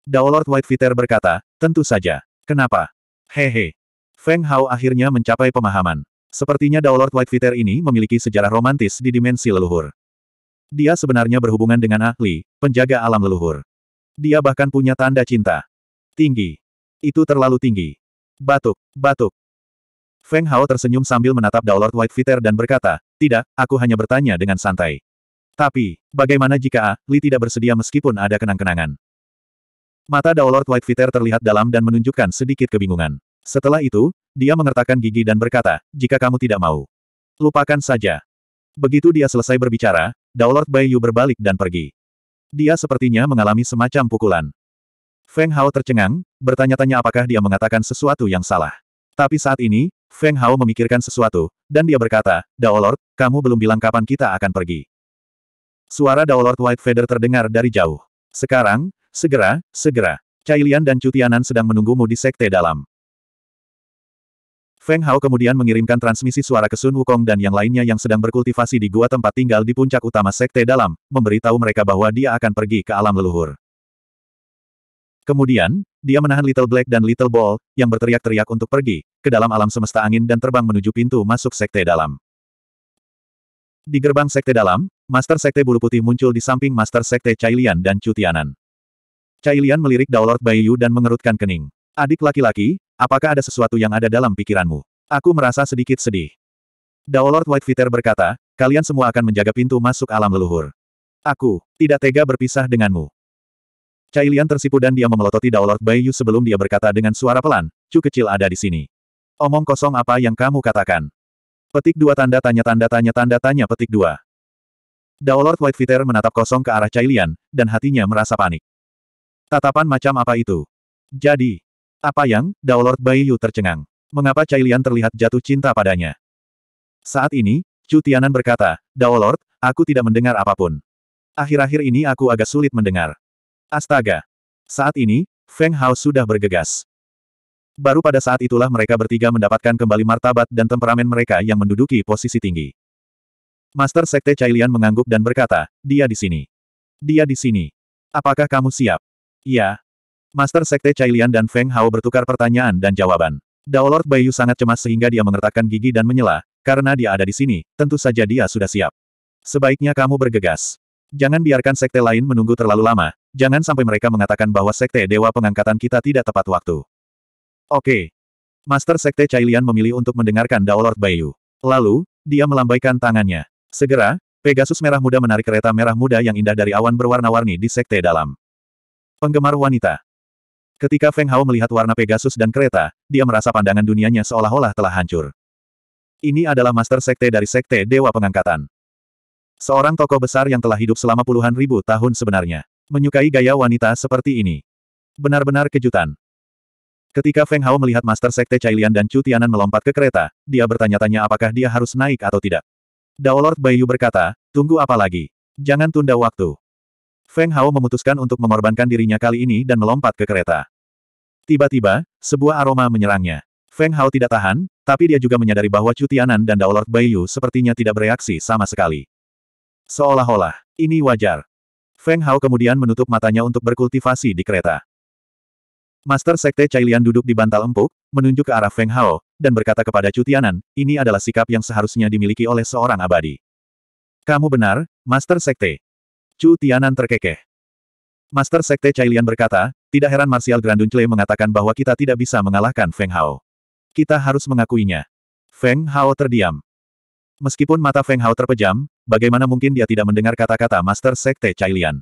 Dao Lord Whitefitter berkata, tentu saja. Kenapa? Hehe. Feng Hao akhirnya mencapai pemahaman. Sepertinya Dao Lord Whitefitter ini memiliki sejarah romantis di dimensi leluhur. Dia sebenarnya berhubungan dengan ahli, penjaga alam leluhur. Dia bahkan punya tanda cinta. Tinggi. Itu terlalu tinggi. Batuk, batuk. Feng Hao tersenyum sambil menatap White Whitefitter dan berkata, tidak, aku hanya bertanya dengan santai. Tapi, bagaimana jika A, tidak bersedia meskipun ada kenang-kenangan? Mata White Whitefitter terlihat dalam dan menunjukkan sedikit kebingungan. Setelah itu, dia mengertakkan gigi dan berkata, jika kamu tidak mau, lupakan saja. Begitu dia selesai berbicara, Daolord Bai berbalik dan pergi. Dia sepertinya mengalami semacam pukulan. Feng Hao tercengang, bertanya-tanya apakah dia mengatakan sesuatu yang salah. Tapi saat ini, Feng Hao memikirkan sesuatu, dan dia berkata, Daolord, kamu belum bilang kapan kita akan pergi. Suara Daolord White Feather terdengar dari jauh. Sekarang, segera, segera. Cailian dan Cutianan sedang menunggumu di sekte dalam. Feng Hao kemudian mengirimkan transmisi suara ke Sun Wukong dan yang lainnya yang sedang berkultivasi di gua tempat tinggal di puncak utama Sekte Dalam, memberitahu mereka bahwa dia akan pergi ke alam leluhur. Kemudian, dia menahan Little Black dan Little Ball, yang berteriak-teriak untuk pergi, ke dalam alam semesta angin dan terbang menuju pintu masuk Sekte Dalam. Di gerbang Sekte Dalam, Master Sekte Bulu Putih muncul di samping Master Sekte Cailian dan Cutianan. Cailian melirik Daulord Baiyu dan mengerutkan kening. Adik laki-laki, apakah ada sesuatu yang ada dalam pikiranmu? Aku merasa sedikit sedih. Daolord Whitefitter berkata, kalian semua akan menjaga pintu masuk alam leluhur. Aku, tidak tega berpisah denganmu. Cailian tersipu dan dia memelototi Daolord Bayu sebelum dia berkata dengan suara pelan, cu kecil ada di sini. Omong kosong apa yang kamu katakan? Petik dua tanda tanya tanda tanya tanda tanya petik dua. Daolord Whitefitter menatap kosong ke arah Cailian, dan hatinya merasa panik. Tatapan macam apa itu? Jadi, apa yang, Daolord Bai Yu tercengang. Mengapa Cai Lian terlihat jatuh cinta padanya? Saat ini, Chu Tianan berkata, Daolord, aku tidak mendengar apapun. Akhir-akhir ini aku agak sulit mendengar. Astaga! Saat ini, Feng Hao sudah bergegas. Baru pada saat itulah mereka bertiga mendapatkan kembali martabat dan temperamen mereka yang menduduki posisi tinggi. Master Sekte Cailian mengangguk dan berkata, dia di sini. Dia di sini. Apakah kamu siap? Ya, Master Sekte Cailian dan Feng Hao bertukar pertanyaan dan jawaban. Dao Lord Bayu sangat cemas sehingga dia mengertakkan gigi dan menyela, karena dia ada di sini, tentu saja dia sudah siap. Sebaiknya kamu bergegas. Jangan biarkan sekte lain menunggu terlalu lama, jangan sampai mereka mengatakan bahwa sekte dewa pengangkatan kita tidak tepat waktu. Oke. Master Sekte Cailian memilih untuk mendengarkan Dao Lord Bayu. Lalu, dia melambaikan tangannya. Segera, Pegasus merah muda menarik kereta merah muda yang indah dari awan berwarna-warni di sekte dalam. Penggemar wanita, Ketika Feng Hao melihat warna Pegasus dan kereta, dia merasa pandangan dunianya seolah-olah telah hancur. Ini adalah master sekte dari sekte Dewa Pengangkatan. Seorang tokoh besar yang telah hidup selama puluhan ribu tahun sebenarnya. Menyukai gaya wanita seperti ini. Benar-benar kejutan. Ketika Feng Hao melihat master sekte Cailian dan Chu Tianan melompat ke kereta, dia bertanya-tanya apakah dia harus naik atau tidak. Daolord Bayu berkata, tunggu apa lagi? Jangan tunda waktu. Feng Hao memutuskan untuk mengorbankan dirinya kali ini dan melompat ke kereta. Tiba-tiba, sebuah aroma menyerangnya. Feng Hao tidak tahan, tapi dia juga menyadari bahwa Cutianan dan Daolord Baiyu sepertinya tidak bereaksi sama sekali. Seolah-olah, ini wajar. Feng Hao kemudian menutup matanya untuk berkultivasi di kereta. Master Sekte Cailian duduk di bantal empuk, menunjuk ke arah Feng Hao, dan berkata kepada Cutianan, ini adalah sikap yang seharusnya dimiliki oleh seorang abadi. Kamu benar, Master Sekte. Chu Tianan terkekeh. Master Sekte Cailian berkata, tidak heran Martial Granduncle mengatakan bahwa kita tidak bisa mengalahkan Feng Hao. Kita harus mengakuinya. Feng Hao terdiam. Meskipun mata Feng Hao terpejam, bagaimana mungkin dia tidak mendengar kata-kata Master Sekte Cailian.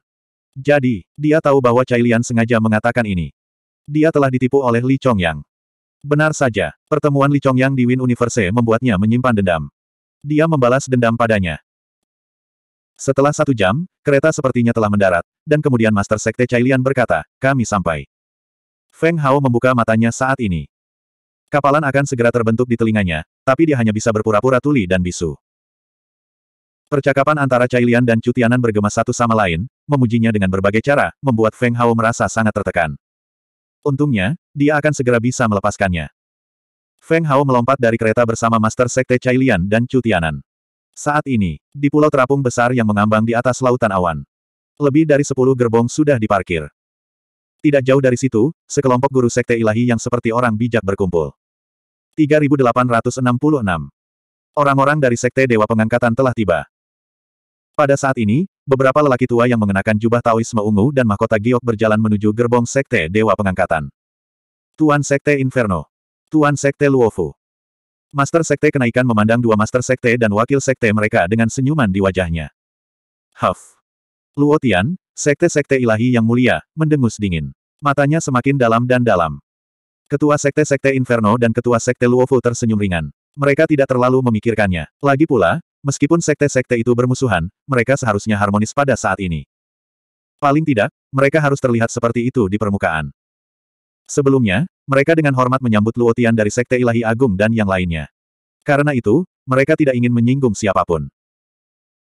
Jadi, dia tahu bahwa Cailian sengaja mengatakan ini. Dia telah ditipu oleh Li Chongyang. Benar saja, pertemuan Li Chongyang di Win Universe membuatnya menyimpan dendam. Dia membalas dendam padanya. Setelah satu jam, kereta sepertinya telah mendarat, dan kemudian Master Sekte Cailian berkata, kami sampai. Feng Hao membuka matanya saat ini. Kapalan akan segera terbentuk di telinganya, tapi dia hanya bisa berpura-pura tuli dan bisu. Percakapan antara Cailian dan Cutianan bergema satu sama lain, memujinya dengan berbagai cara, membuat Feng Hao merasa sangat tertekan. Untungnya, dia akan segera bisa melepaskannya. Feng Hao melompat dari kereta bersama Master Sekte Cailian dan Cutianan. Saat ini, di pulau terapung besar yang mengambang di atas lautan awan. Lebih dari sepuluh gerbong sudah diparkir. Tidak jauh dari situ, sekelompok guru sekte ilahi yang seperti orang bijak berkumpul. 3866. Orang-orang dari sekte Dewa Pengangkatan telah tiba. Pada saat ini, beberapa lelaki tua yang mengenakan jubah Taoisme ungu dan mahkota giok berjalan menuju gerbong sekte Dewa Pengangkatan. Tuan Sekte Inferno. Tuan Sekte Luofu. Master Sekte kenaikan memandang dua Master Sekte dan Wakil Sekte mereka dengan senyuman di wajahnya. Huff. Luotian, Sekte-Sekte ilahi yang mulia, mendengus dingin. Matanya semakin dalam dan dalam. Ketua Sekte-Sekte Inferno dan Ketua Sekte Luofu tersenyum ringan. Mereka tidak terlalu memikirkannya. Lagi pula, meskipun Sekte-Sekte itu bermusuhan, mereka seharusnya harmonis pada saat ini. Paling tidak, mereka harus terlihat seperti itu di permukaan. Sebelumnya, mereka dengan hormat menyambut Luotian dari Sekte Ilahi Agung dan yang lainnya. Karena itu, mereka tidak ingin menyinggung siapapun.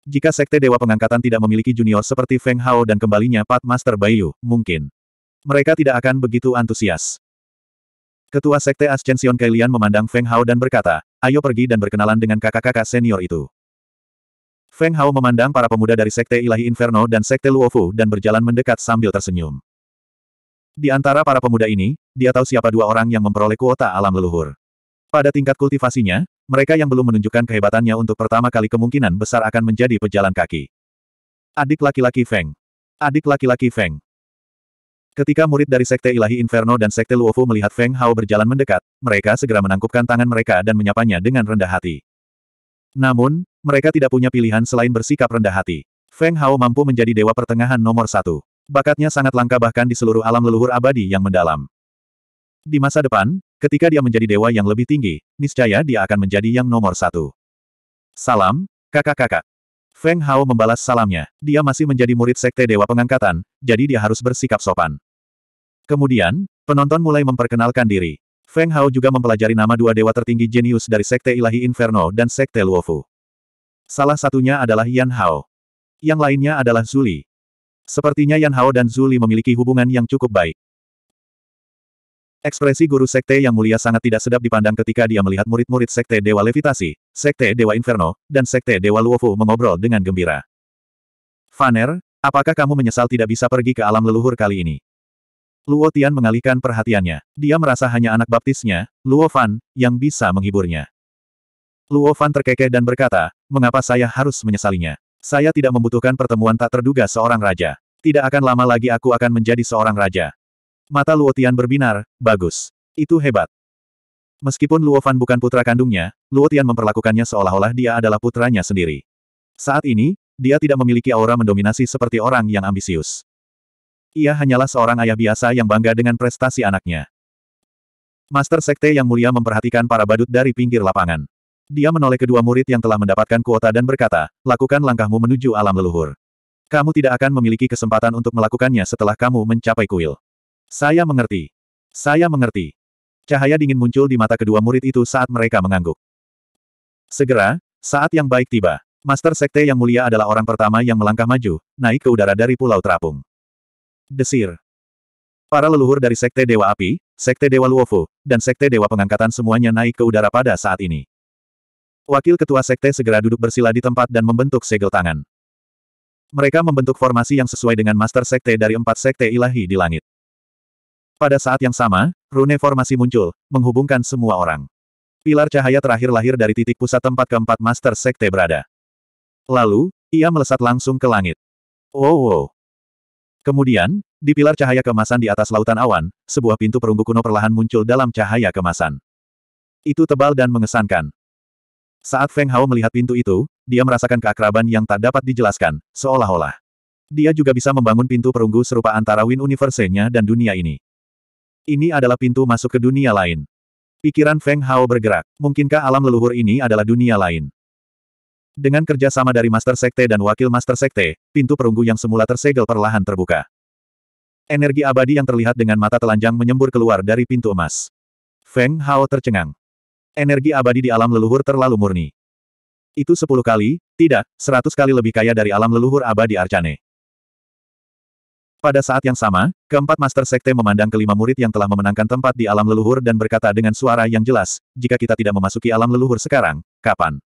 Jika Sekte Dewa Pengangkatan tidak memiliki junior seperti Feng Hao dan kembalinya Pat Master Baiyu, mungkin. Mereka tidak akan begitu antusias. Ketua Sekte Ascension Kailian memandang Feng Hao dan berkata, ayo pergi dan berkenalan dengan kakak-kakak senior itu. Feng Hao memandang para pemuda dari Sekte Ilahi Inferno dan Sekte Luofu dan berjalan mendekat sambil tersenyum. Di antara para pemuda ini, dia tahu siapa dua orang yang memperoleh kuota alam leluhur. Pada tingkat kultivasinya, mereka yang belum menunjukkan kehebatannya untuk pertama kali kemungkinan besar akan menjadi pejalan kaki. Adik laki-laki Feng. Adik laki-laki Feng. Ketika murid dari Sekte Ilahi Inferno dan Sekte Luofu melihat Feng Hao berjalan mendekat, mereka segera menangkupkan tangan mereka dan menyapanya dengan rendah hati. Namun, mereka tidak punya pilihan selain bersikap rendah hati. Feng Hao mampu menjadi dewa pertengahan nomor satu. Bakatnya sangat langka bahkan di seluruh alam leluhur abadi yang mendalam. Di masa depan, ketika dia menjadi dewa yang lebih tinggi, niscaya dia akan menjadi yang nomor satu. Salam, kakak-kakak. Feng Hao membalas salamnya. Dia masih menjadi murid sekte dewa pengangkatan, jadi dia harus bersikap sopan. Kemudian, penonton mulai memperkenalkan diri. Feng Hao juga mempelajari nama dua dewa tertinggi jenius dari Sekte Ilahi Inferno dan Sekte Luofu. Salah satunya adalah Yan Hao. Yang lainnya adalah Zuli. Sepertinya Yan Hao dan Zuli memiliki hubungan yang cukup baik. Ekspresi guru Sekte Yang Mulia sangat tidak sedap dipandang ketika dia melihat murid-murid Sekte Dewa Levitasi, Sekte Dewa Inferno, dan Sekte Dewa Luofu mengobrol dengan gembira. Fan'er, apakah kamu menyesal tidak bisa pergi ke alam leluhur kali ini? Luo Tian mengalihkan perhatiannya. Dia merasa hanya anak baptisnya, Luo Fan, yang bisa menghiburnya. Luo Fan terkekeh dan berkata, mengapa saya harus menyesalinya? Saya tidak membutuhkan pertemuan tak terduga seorang raja. Tidak akan lama lagi aku akan menjadi seorang raja. Mata Luotian berbinar, bagus. Itu hebat. Meskipun Luofan bukan putra kandungnya, Luotian memperlakukannya seolah-olah dia adalah putranya sendiri. Saat ini, dia tidak memiliki aura mendominasi seperti orang yang ambisius. Ia hanyalah seorang ayah biasa yang bangga dengan prestasi anaknya. Master Sekte yang mulia memperhatikan para badut dari pinggir lapangan. Dia menoleh kedua murid yang telah mendapatkan kuota dan berkata, lakukan langkahmu menuju alam leluhur. Kamu tidak akan memiliki kesempatan untuk melakukannya setelah kamu mencapai kuil. Saya mengerti. Saya mengerti. Cahaya dingin muncul di mata kedua murid itu saat mereka mengangguk. Segera, saat yang baik tiba. Master Sekte yang mulia adalah orang pertama yang melangkah maju, naik ke udara dari Pulau Terapung. Desir. Para leluhur dari Sekte Dewa Api, Sekte Dewa Luofu, dan Sekte Dewa Pengangkatan semuanya naik ke udara pada saat ini. Wakil ketua sekte segera duduk bersila di tempat dan membentuk segel tangan. Mereka membentuk formasi yang sesuai dengan master sekte dari empat sekte ilahi di langit. Pada saat yang sama, rune formasi muncul, menghubungkan semua orang. Pilar cahaya terakhir lahir dari titik pusat tempat keempat master sekte berada. Lalu, ia melesat langsung ke langit. Wow, oh, wow. Oh. Kemudian, di pilar cahaya kemasan di atas lautan awan, sebuah pintu perunggu kuno perlahan muncul dalam cahaya kemasan. Itu tebal dan mengesankan. Saat Feng Hao melihat pintu itu, dia merasakan keakraban yang tak dapat dijelaskan, seolah-olah. Dia juga bisa membangun pintu perunggu serupa antara Win Universe-nya dan dunia ini. Ini adalah pintu masuk ke dunia lain. Pikiran Feng Hao bergerak. Mungkinkah alam leluhur ini adalah dunia lain? Dengan kerja sama dari Master Sekte dan Wakil Master Sekte, pintu perunggu yang semula tersegel perlahan terbuka. Energi abadi yang terlihat dengan mata telanjang menyembur keluar dari pintu emas. Feng Hao tercengang. Energi abadi di alam leluhur terlalu murni. Itu sepuluh kali, tidak, seratus kali lebih kaya dari alam leluhur abadi Arcane. Pada saat yang sama, keempat Master Sekte memandang kelima murid yang telah memenangkan tempat di alam leluhur dan berkata dengan suara yang jelas, jika kita tidak memasuki alam leluhur sekarang, kapan?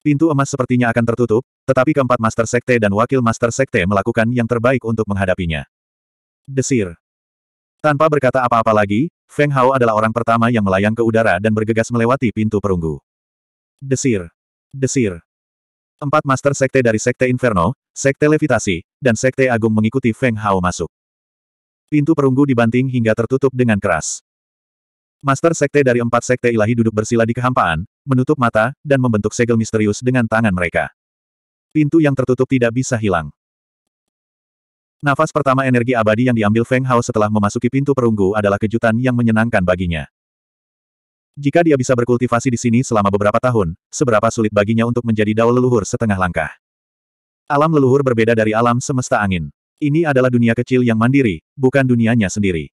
Pintu emas sepertinya akan tertutup, tetapi keempat Master Sekte dan Wakil Master Sekte melakukan yang terbaik untuk menghadapinya. Desir. Tanpa berkata apa-apa lagi, Feng Hao adalah orang pertama yang melayang ke udara dan bergegas melewati pintu perunggu. Desir. Desir. Empat master sekte dari sekte Inferno, sekte Levitasi, dan sekte Agung mengikuti Feng Hao masuk. Pintu perunggu dibanting hingga tertutup dengan keras. Master sekte dari empat sekte ilahi duduk bersila di kehampaan, menutup mata, dan membentuk segel misterius dengan tangan mereka. Pintu yang tertutup tidak bisa hilang. Nafas pertama energi abadi yang diambil Feng Hao setelah memasuki pintu perunggu adalah kejutan yang menyenangkan baginya. Jika dia bisa berkultivasi di sini selama beberapa tahun, seberapa sulit baginya untuk menjadi dao leluhur setengah langkah. Alam leluhur berbeda dari alam semesta angin. Ini adalah dunia kecil yang mandiri, bukan dunianya sendiri.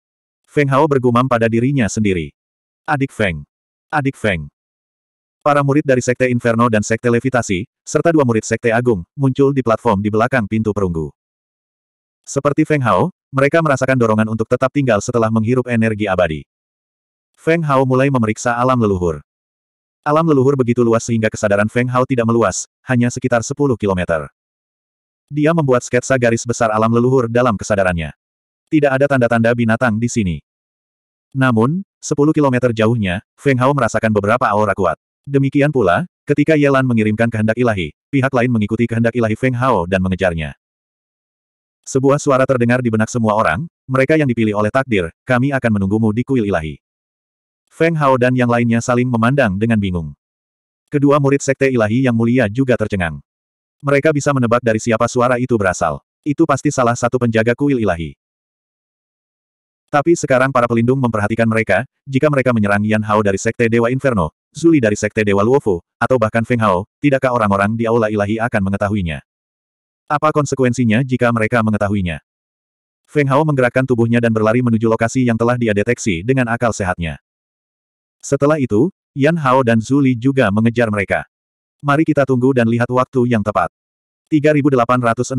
Feng Hao bergumam pada dirinya sendiri. Adik Feng. Adik Feng. Para murid dari Sekte Inferno dan Sekte Levitasi, serta dua murid Sekte Agung, muncul di platform di belakang pintu perunggu. Seperti Feng Hao, mereka merasakan dorongan untuk tetap tinggal setelah menghirup energi abadi. Feng Hao mulai memeriksa alam leluhur. Alam leluhur begitu luas sehingga kesadaran Feng Hao tidak meluas, hanya sekitar 10 km. Dia membuat sketsa garis besar alam leluhur dalam kesadarannya. Tidak ada tanda-tanda binatang di sini. Namun, 10 km jauhnya, Feng Hao merasakan beberapa aura kuat. Demikian pula, ketika Yelan mengirimkan kehendak ilahi, pihak lain mengikuti kehendak ilahi Feng Hao dan mengejarnya. Sebuah suara terdengar di benak semua orang, mereka yang dipilih oleh takdir, kami akan menunggumu di kuil ilahi. Feng Hao dan yang lainnya saling memandang dengan bingung. Kedua murid sekte ilahi yang mulia juga tercengang. Mereka bisa menebak dari siapa suara itu berasal. Itu pasti salah satu penjaga kuil ilahi. Tapi sekarang para pelindung memperhatikan mereka, jika mereka menyerang Yan Hao dari Sekte Dewa Inferno, Zuli dari Sekte Dewa Luofu, atau bahkan Feng Hao, tidakkah orang-orang di Aula Ilahi akan mengetahuinya? Apa konsekuensinya jika mereka mengetahuinya? Feng Hao menggerakkan tubuhnya dan berlari menuju lokasi yang telah dia deteksi dengan akal sehatnya. Setelah itu, Yan Hao dan Zuli juga mengejar mereka. Mari kita tunggu dan lihat waktu yang tepat. 3867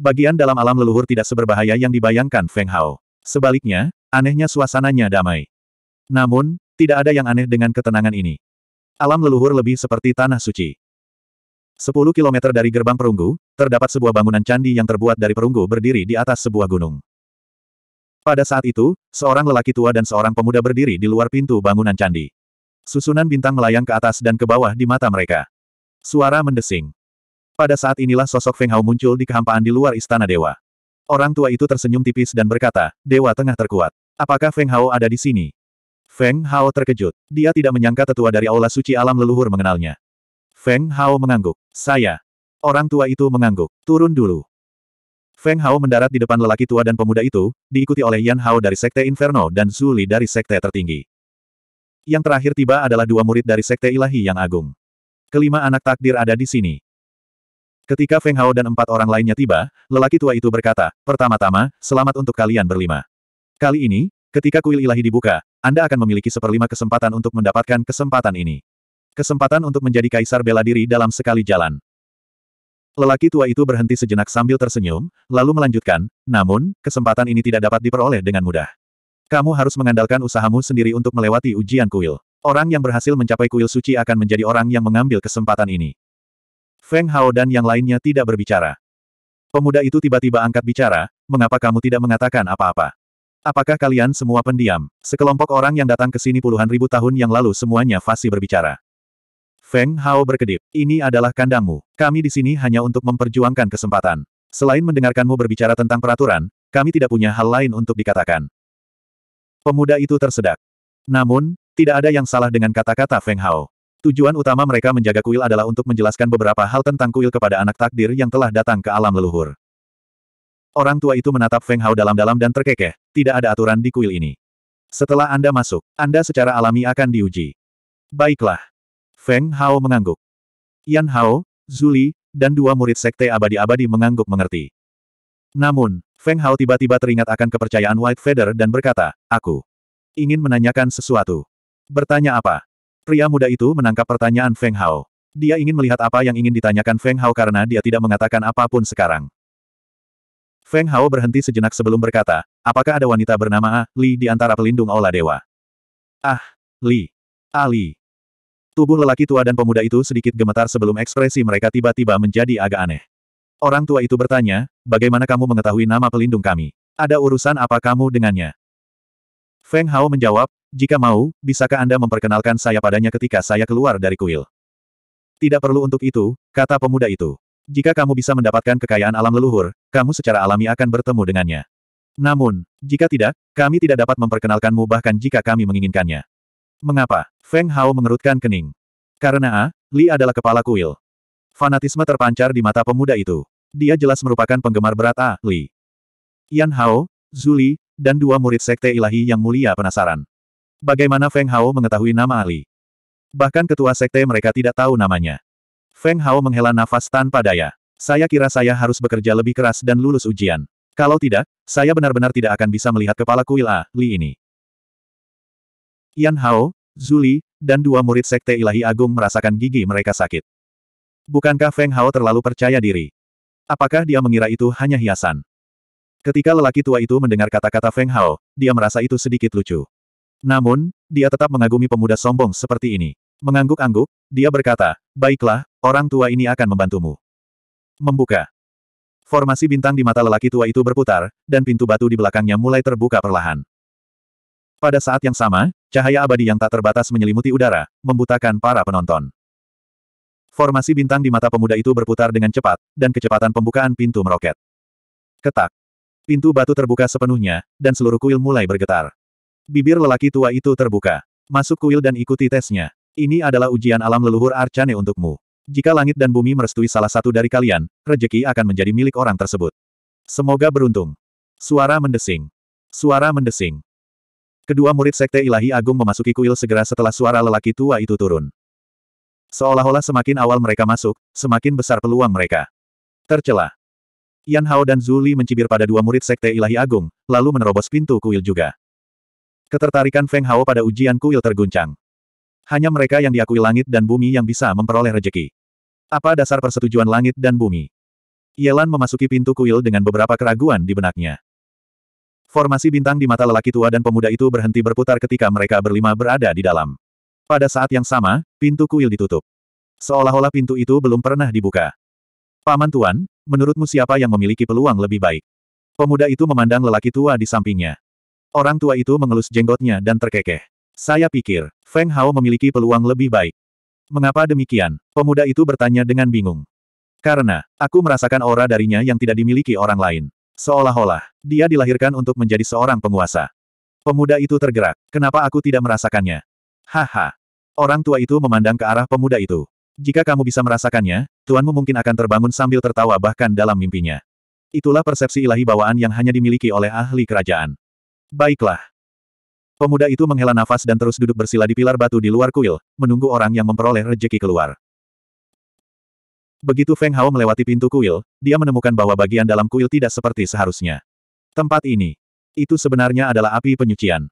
Bagian dalam alam leluhur tidak seberbahaya yang dibayangkan Feng Hao. Sebaliknya, anehnya suasananya damai. Namun, tidak ada yang aneh dengan ketenangan ini. Alam leluhur lebih seperti tanah suci. 10 kilometer dari gerbang perunggu, terdapat sebuah bangunan candi yang terbuat dari perunggu berdiri di atas sebuah gunung. Pada saat itu, seorang lelaki tua dan seorang pemuda berdiri di luar pintu bangunan candi. Susunan bintang melayang ke atas dan ke bawah di mata mereka. Suara mendesing. Pada saat inilah sosok Feng Hao muncul di kehampaan di luar istana dewa. Orang tua itu tersenyum tipis dan berkata, dewa tengah terkuat. Apakah Feng Hao ada di sini? Feng Hao terkejut. Dia tidak menyangka tetua dari aula suci alam leluhur mengenalnya. Feng Hao mengangguk. Saya. Orang tua itu mengangguk. Turun dulu. Feng Hao mendarat di depan lelaki tua dan pemuda itu, diikuti oleh Yan Hao dari Sekte Inferno dan Zuli dari Sekte tertinggi. Yang terakhir tiba adalah dua murid dari Sekte Ilahi yang agung. Kelima anak takdir ada di sini. Ketika Feng Hao dan empat orang lainnya tiba, lelaki tua itu berkata, pertama-tama, selamat untuk kalian berlima. Kali ini, ketika kuil ilahi dibuka, Anda akan memiliki seperlima kesempatan untuk mendapatkan kesempatan ini. Kesempatan untuk menjadi kaisar bela diri dalam sekali jalan. Lelaki tua itu berhenti sejenak sambil tersenyum, lalu melanjutkan, namun, kesempatan ini tidak dapat diperoleh dengan mudah. Kamu harus mengandalkan usahamu sendiri untuk melewati ujian kuil. Orang yang berhasil mencapai kuil suci akan menjadi orang yang mengambil kesempatan ini. Feng Hao dan yang lainnya tidak berbicara. Pemuda itu tiba-tiba angkat bicara, mengapa kamu tidak mengatakan apa-apa? Apakah kalian semua pendiam? Sekelompok orang yang datang ke sini puluhan ribu tahun yang lalu semuanya fasih berbicara. Feng Hao berkedip. Ini adalah kandangmu. Kami di sini hanya untuk memperjuangkan kesempatan. Selain mendengarkanmu berbicara tentang peraturan, kami tidak punya hal lain untuk dikatakan. Pemuda itu tersedak. Namun, tidak ada yang salah dengan kata-kata Feng Hao. Tujuan utama mereka menjaga kuil adalah untuk menjelaskan beberapa hal tentang kuil kepada anak takdir yang telah datang ke alam leluhur. Orang tua itu menatap Feng Hao dalam-dalam dan terkekeh, tidak ada aturan di kuil ini. Setelah Anda masuk, Anda secara alami akan diuji. Baiklah, Feng Hao mengangguk. Yan Hao, Zuli, dan dua murid sekte abadi-abadi mengangguk mengerti. Namun, Feng Hao tiba-tiba teringat akan kepercayaan White Feather dan berkata, Aku ingin menanyakan sesuatu. Bertanya apa? Pria muda itu menangkap pertanyaan Feng Hao. Dia ingin melihat apa yang ingin ditanyakan Feng Hao karena dia tidak mengatakan apapun sekarang. Feng Hao berhenti sejenak sebelum berkata, apakah ada wanita bernama A, Li di antara pelindung Aula Dewa? Ah, Li. Ali. Tubuh lelaki tua dan pemuda itu sedikit gemetar sebelum ekspresi mereka tiba-tiba menjadi agak aneh. Orang tua itu bertanya, bagaimana kamu mengetahui nama pelindung kami? Ada urusan apa kamu dengannya? Feng Hao menjawab, jika mau, bisakah Anda memperkenalkan saya padanya ketika saya keluar dari kuil? Tidak perlu untuk itu, kata pemuda itu. Jika kamu bisa mendapatkan kekayaan alam leluhur, kamu secara alami akan bertemu dengannya. Namun, jika tidak, kami tidak dapat memperkenalkanmu bahkan jika kami menginginkannya. Mengapa? Feng Hao mengerutkan kening. Karena A, Li adalah kepala kuil. Fanatisme terpancar di mata pemuda itu. Dia jelas merupakan penggemar berat A, Li. Yan Hao, Zuli, dan dua murid sekte ilahi yang mulia penasaran. Bagaimana Feng Hao mengetahui nama Ali? Bahkan ketua sekte mereka tidak tahu namanya. Feng Hao menghela nafas tanpa daya. Saya kira saya harus bekerja lebih keras dan lulus ujian. Kalau tidak, saya benar-benar tidak akan bisa melihat kepala kuil A, Li ini. Yan Hao, Zuli, dan dua murid Sekte Ilahi Agung merasakan gigi mereka sakit. Bukankah Feng Hao terlalu percaya diri? Apakah dia mengira itu hanya hiasan? Ketika lelaki tua itu mendengar kata-kata Feng Hao, dia merasa itu sedikit lucu. Namun, dia tetap mengagumi pemuda sombong seperti ini. Mengangguk-angguk, dia berkata, Baiklah, orang tua ini akan membantumu. Membuka. Formasi bintang di mata lelaki tua itu berputar, dan pintu batu di belakangnya mulai terbuka perlahan. Pada saat yang sama, cahaya abadi yang tak terbatas menyelimuti udara, membutakan para penonton. Formasi bintang di mata pemuda itu berputar dengan cepat, dan kecepatan pembukaan pintu meroket. Ketak. Pintu batu terbuka sepenuhnya, dan seluruh kuil mulai bergetar. Bibir lelaki tua itu terbuka. Masuk kuil dan ikuti tesnya. Ini adalah ujian alam leluhur Arcane untukmu. Jika langit dan bumi merestui salah satu dari kalian, rejeki akan menjadi milik orang tersebut. Semoga beruntung. Suara mendesing. Suara mendesing. Kedua murid Sekte Ilahi Agung memasuki kuil segera setelah suara lelaki tua itu turun. Seolah-olah semakin awal mereka masuk, semakin besar peluang mereka. Tercela. Yan Hao dan Zuli mencibir pada dua murid Sekte Ilahi Agung, lalu menerobos pintu kuil juga. Ketertarikan Feng Hao pada ujian kuil terguncang. Hanya mereka yang diakui langit dan bumi yang bisa memperoleh rejeki. Apa dasar persetujuan langit dan bumi? Yelan memasuki pintu kuil dengan beberapa keraguan di benaknya. Formasi bintang di mata lelaki tua dan pemuda itu berhenti berputar ketika mereka berlima berada di dalam. Pada saat yang sama, pintu kuil ditutup. Seolah-olah pintu itu belum pernah dibuka. Paman Tuan, menurutmu siapa yang memiliki peluang lebih baik? Pemuda itu memandang lelaki tua di sampingnya. Orang tua itu mengelus jenggotnya dan terkekeh. Saya pikir, Feng Hao memiliki peluang lebih baik. Mengapa demikian? Pemuda itu bertanya dengan bingung. Karena, aku merasakan aura darinya yang tidak dimiliki orang lain. Seolah-olah, dia dilahirkan untuk menjadi seorang penguasa. Pemuda itu tergerak. Kenapa aku tidak merasakannya? Haha. Orang tua itu memandang ke arah pemuda itu. Jika kamu bisa merasakannya, tuanmu mungkin akan terbangun sambil tertawa bahkan dalam mimpinya. Itulah persepsi ilahi bawaan yang hanya dimiliki oleh ahli kerajaan. Baiklah. Pemuda itu menghela nafas dan terus duduk bersila di pilar batu di luar kuil, menunggu orang yang memperoleh rejeki keluar. Begitu Feng Hao melewati pintu kuil, dia menemukan bahwa bagian dalam kuil tidak seperti seharusnya. Tempat ini. Itu sebenarnya adalah api penyucian.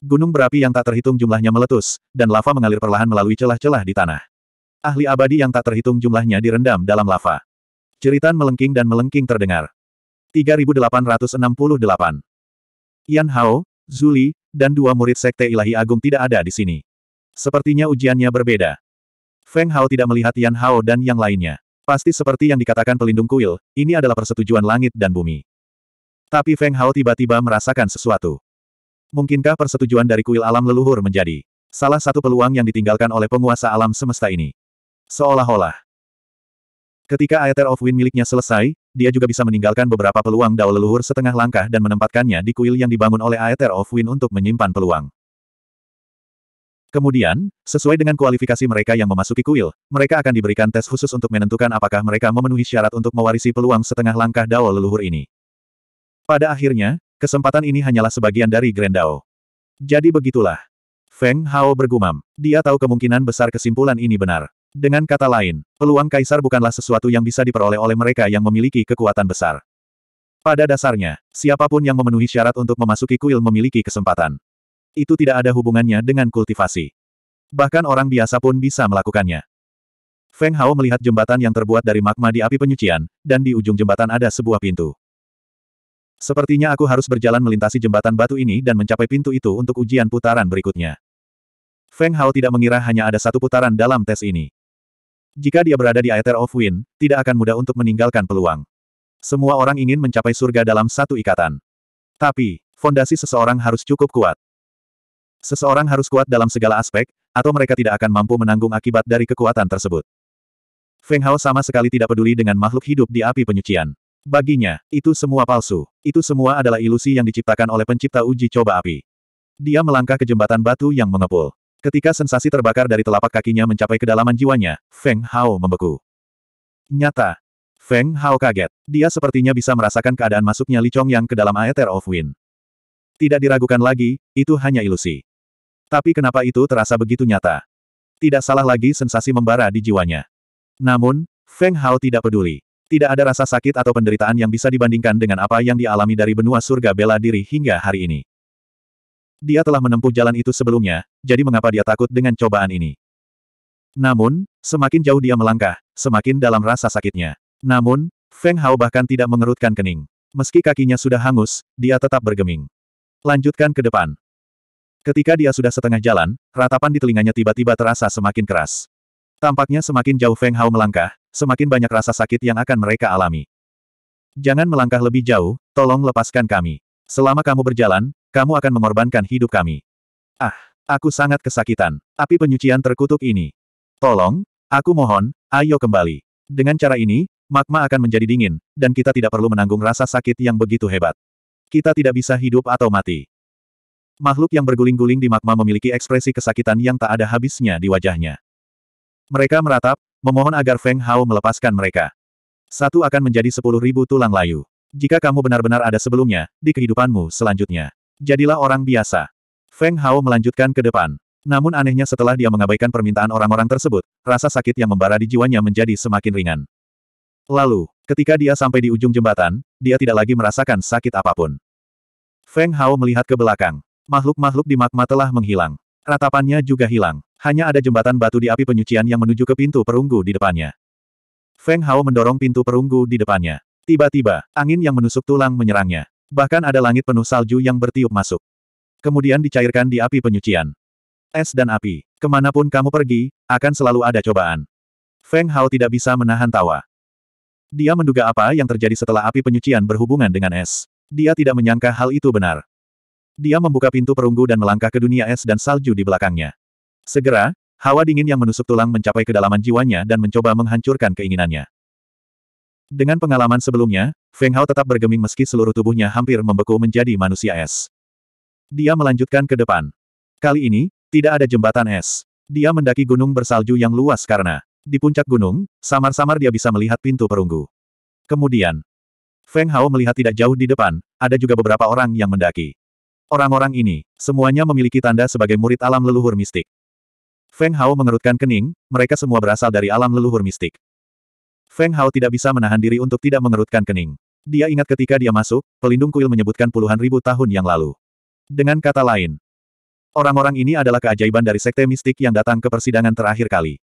Gunung berapi yang tak terhitung jumlahnya meletus, dan lava mengalir perlahan melalui celah-celah di tanah. Ahli abadi yang tak terhitung jumlahnya direndam dalam lava. Ceritan melengking dan melengking terdengar. 3868 Yan Hao, Zuli, dan dua murid Sekte Ilahi Agung tidak ada di sini. Sepertinya ujiannya berbeda. Feng Hao tidak melihat Yan Hao dan yang lainnya. Pasti seperti yang dikatakan pelindung kuil, ini adalah persetujuan langit dan bumi. Tapi Feng Hao tiba-tiba merasakan sesuatu. Mungkinkah persetujuan dari kuil alam leluhur menjadi salah satu peluang yang ditinggalkan oleh penguasa alam semesta ini? Seolah-olah. Ketika Aether of Wind miliknya selesai, dia juga bisa meninggalkan beberapa peluang dao leluhur setengah langkah dan menempatkannya di kuil yang dibangun oleh Aether of Wind untuk menyimpan peluang. Kemudian, sesuai dengan kualifikasi mereka yang memasuki kuil, mereka akan diberikan tes khusus untuk menentukan apakah mereka memenuhi syarat untuk mewarisi peluang setengah langkah Dao leluhur ini. Pada akhirnya, kesempatan ini hanyalah sebagian dari Grand Dao. Jadi begitulah. Feng Hao bergumam. Dia tahu kemungkinan besar kesimpulan ini benar. Dengan kata lain, peluang kaisar bukanlah sesuatu yang bisa diperoleh oleh mereka yang memiliki kekuatan besar. Pada dasarnya, siapapun yang memenuhi syarat untuk memasuki kuil memiliki kesempatan itu tidak ada hubungannya dengan kultivasi. Bahkan orang biasa pun bisa melakukannya. Feng Hao melihat jembatan yang terbuat dari magma di api penyucian, dan di ujung jembatan ada sebuah pintu. Sepertinya aku harus berjalan melintasi jembatan batu ini dan mencapai pintu itu untuk ujian putaran berikutnya. Feng Hao tidak mengira hanya ada satu putaran dalam tes ini. Jika dia berada di Aether of Wind, tidak akan mudah untuk meninggalkan peluang. Semua orang ingin mencapai surga dalam satu ikatan. Tapi, fondasi seseorang harus cukup kuat. Seseorang harus kuat dalam segala aspek, atau mereka tidak akan mampu menanggung akibat dari kekuatan tersebut. Feng Hao sama sekali tidak peduli dengan makhluk hidup di api penyucian. Baginya, itu semua palsu. Itu semua adalah ilusi yang diciptakan oleh pencipta uji coba api. Dia melangkah ke jembatan batu yang mengepul. Ketika sensasi terbakar dari telapak kakinya mencapai kedalaman jiwanya, Feng Hao membeku. Nyata. Feng Hao kaget. Dia sepertinya bisa merasakan keadaan masuknya Li Chong yang ke dalam Aether of Wind. Tidak diragukan lagi, itu hanya ilusi. Tapi kenapa itu terasa begitu nyata? Tidak salah lagi sensasi membara di jiwanya. Namun, Feng Hao tidak peduli. Tidak ada rasa sakit atau penderitaan yang bisa dibandingkan dengan apa yang dialami dari benua surga bela diri hingga hari ini. Dia telah menempuh jalan itu sebelumnya, jadi mengapa dia takut dengan cobaan ini? Namun, semakin jauh dia melangkah, semakin dalam rasa sakitnya. Namun, Feng Hao bahkan tidak mengerutkan kening. Meski kakinya sudah hangus, dia tetap bergeming. Lanjutkan ke depan. Ketika dia sudah setengah jalan, ratapan di telinganya tiba-tiba terasa semakin keras. Tampaknya semakin jauh Feng Hao melangkah, semakin banyak rasa sakit yang akan mereka alami. Jangan melangkah lebih jauh, tolong lepaskan kami. Selama kamu berjalan, kamu akan mengorbankan hidup kami. Ah, aku sangat kesakitan. Api penyucian terkutuk ini. Tolong, aku mohon, ayo kembali. Dengan cara ini, magma akan menjadi dingin, dan kita tidak perlu menanggung rasa sakit yang begitu hebat. Kita tidak bisa hidup atau mati. Makhluk yang berguling-guling di magma memiliki ekspresi kesakitan yang tak ada habisnya di wajahnya. Mereka meratap, memohon agar Feng Hao melepaskan mereka. Satu akan menjadi sepuluh ribu tulang layu. Jika kamu benar-benar ada sebelumnya, di kehidupanmu selanjutnya. Jadilah orang biasa. Feng Hao melanjutkan ke depan. Namun anehnya setelah dia mengabaikan permintaan orang-orang tersebut, rasa sakit yang membara di jiwanya menjadi semakin ringan. Lalu, ketika dia sampai di ujung jembatan, dia tidak lagi merasakan sakit apapun. Feng Hao melihat ke belakang. Makhluk-makhluk di magma telah menghilang. Ratapannya juga hilang. Hanya ada jembatan batu di api penyucian yang menuju ke pintu perunggu di depannya. Feng Hao mendorong pintu perunggu di depannya. Tiba-tiba, angin yang menusuk tulang menyerangnya. Bahkan ada langit penuh salju yang bertiup masuk. Kemudian dicairkan di api penyucian. Es dan api. Kemanapun kamu pergi, akan selalu ada cobaan. Feng Hao tidak bisa menahan tawa. Dia menduga apa yang terjadi setelah api penyucian berhubungan dengan es. Dia tidak menyangka hal itu benar. Dia membuka pintu perunggu dan melangkah ke dunia es dan salju di belakangnya. Segera, hawa dingin yang menusuk tulang mencapai kedalaman jiwanya dan mencoba menghancurkan keinginannya. Dengan pengalaman sebelumnya, Feng Hao tetap bergeming meski seluruh tubuhnya hampir membeku menjadi manusia es. Dia melanjutkan ke depan. Kali ini, tidak ada jembatan es. Dia mendaki gunung bersalju yang luas karena di puncak gunung, samar-samar dia bisa melihat pintu perunggu. Kemudian, Feng Hao melihat tidak jauh di depan, ada juga beberapa orang yang mendaki. Orang-orang ini, semuanya memiliki tanda sebagai murid alam leluhur mistik. Feng Hao mengerutkan kening, mereka semua berasal dari alam leluhur mistik. Feng Hao tidak bisa menahan diri untuk tidak mengerutkan kening. Dia ingat ketika dia masuk, pelindung kuil menyebutkan puluhan ribu tahun yang lalu. Dengan kata lain, orang-orang ini adalah keajaiban dari sekte mistik yang datang ke persidangan terakhir kali.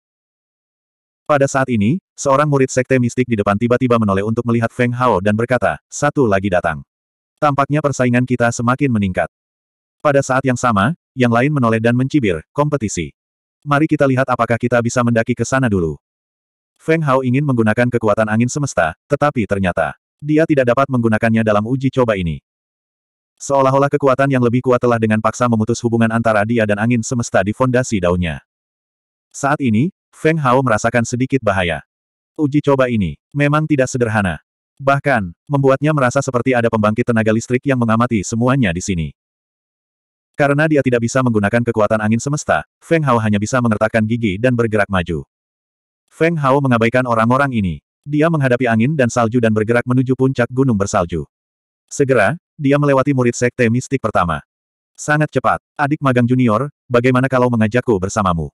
Pada saat ini, seorang murid sekte mistik di depan tiba-tiba menoleh untuk melihat Feng Hao dan berkata, satu lagi datang. Tampaknya persaingan kita semakin meningkat. Pada saat yang sama, yang lain menoleh dan mencibir, kompetisi. Mari kita lihat apakah kita bisa mendaki ke sana dulu. Feng Hao ingin menggunakan kekuatan angin semesta, tetapi ternyata, dia tidak dapat menggunakannya dalam uji coba ini. Seolah-olah kekuatan yang lebih kuat telah dengan paksa memutus hubungan antara dia dan angin semesta di fondasi daunnya. Saat ini, Feng Hao merasakan sedikit bahaya. Uji coba ini memang tidak sederhana. Bahkan, membuatnya merasa seperti ada pembangkit tenaga listrik yang mengamati semuanya di sini. Karena dia tidak bisa menggunakan kekuatan angin semesta, Feng Hao hanya bisa mengertakkan gigi dan bergerak maju. Feng Hao mengabaikan orang-orang ini. Dia menghadapi angin dan salju dan bergerak menuju puncak gunung bersalju. Segera, dia melewati murid sekte mistik pertama. Sangat cepat, adik magang junior, bagaimana kalau mengajakku bersamamu?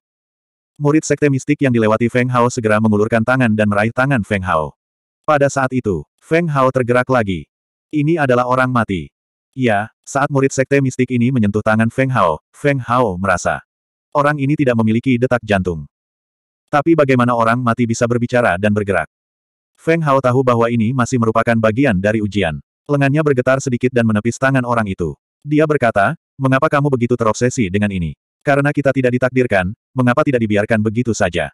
Murid sekte mistik yang dilewati Feng Hao segera mengulurkan tangan dan meraih tangan Feng Hao. Pada saat itu, Feng Hao tergerak lagi. Ini adalah orang mati. Ya, saat murid sekte mistik ini menyentuh tangan Feng Hao, Feng Hao merasa. Orang ini tidak memiliki detak jantung. Tapi bagaimana orang mati bisa berbicara dan bergerak? Feng Hao tahu bahwa ini masih merupakan bagian dari ujian. Lengannya bergetar sedikit dan menepis tangan orang itu. Dia berkata, mengapa kamu begitu terobsesi dengan ini? Karena kita tidak ditakdirkan, mengapa tidak dibiarkan begitu saja?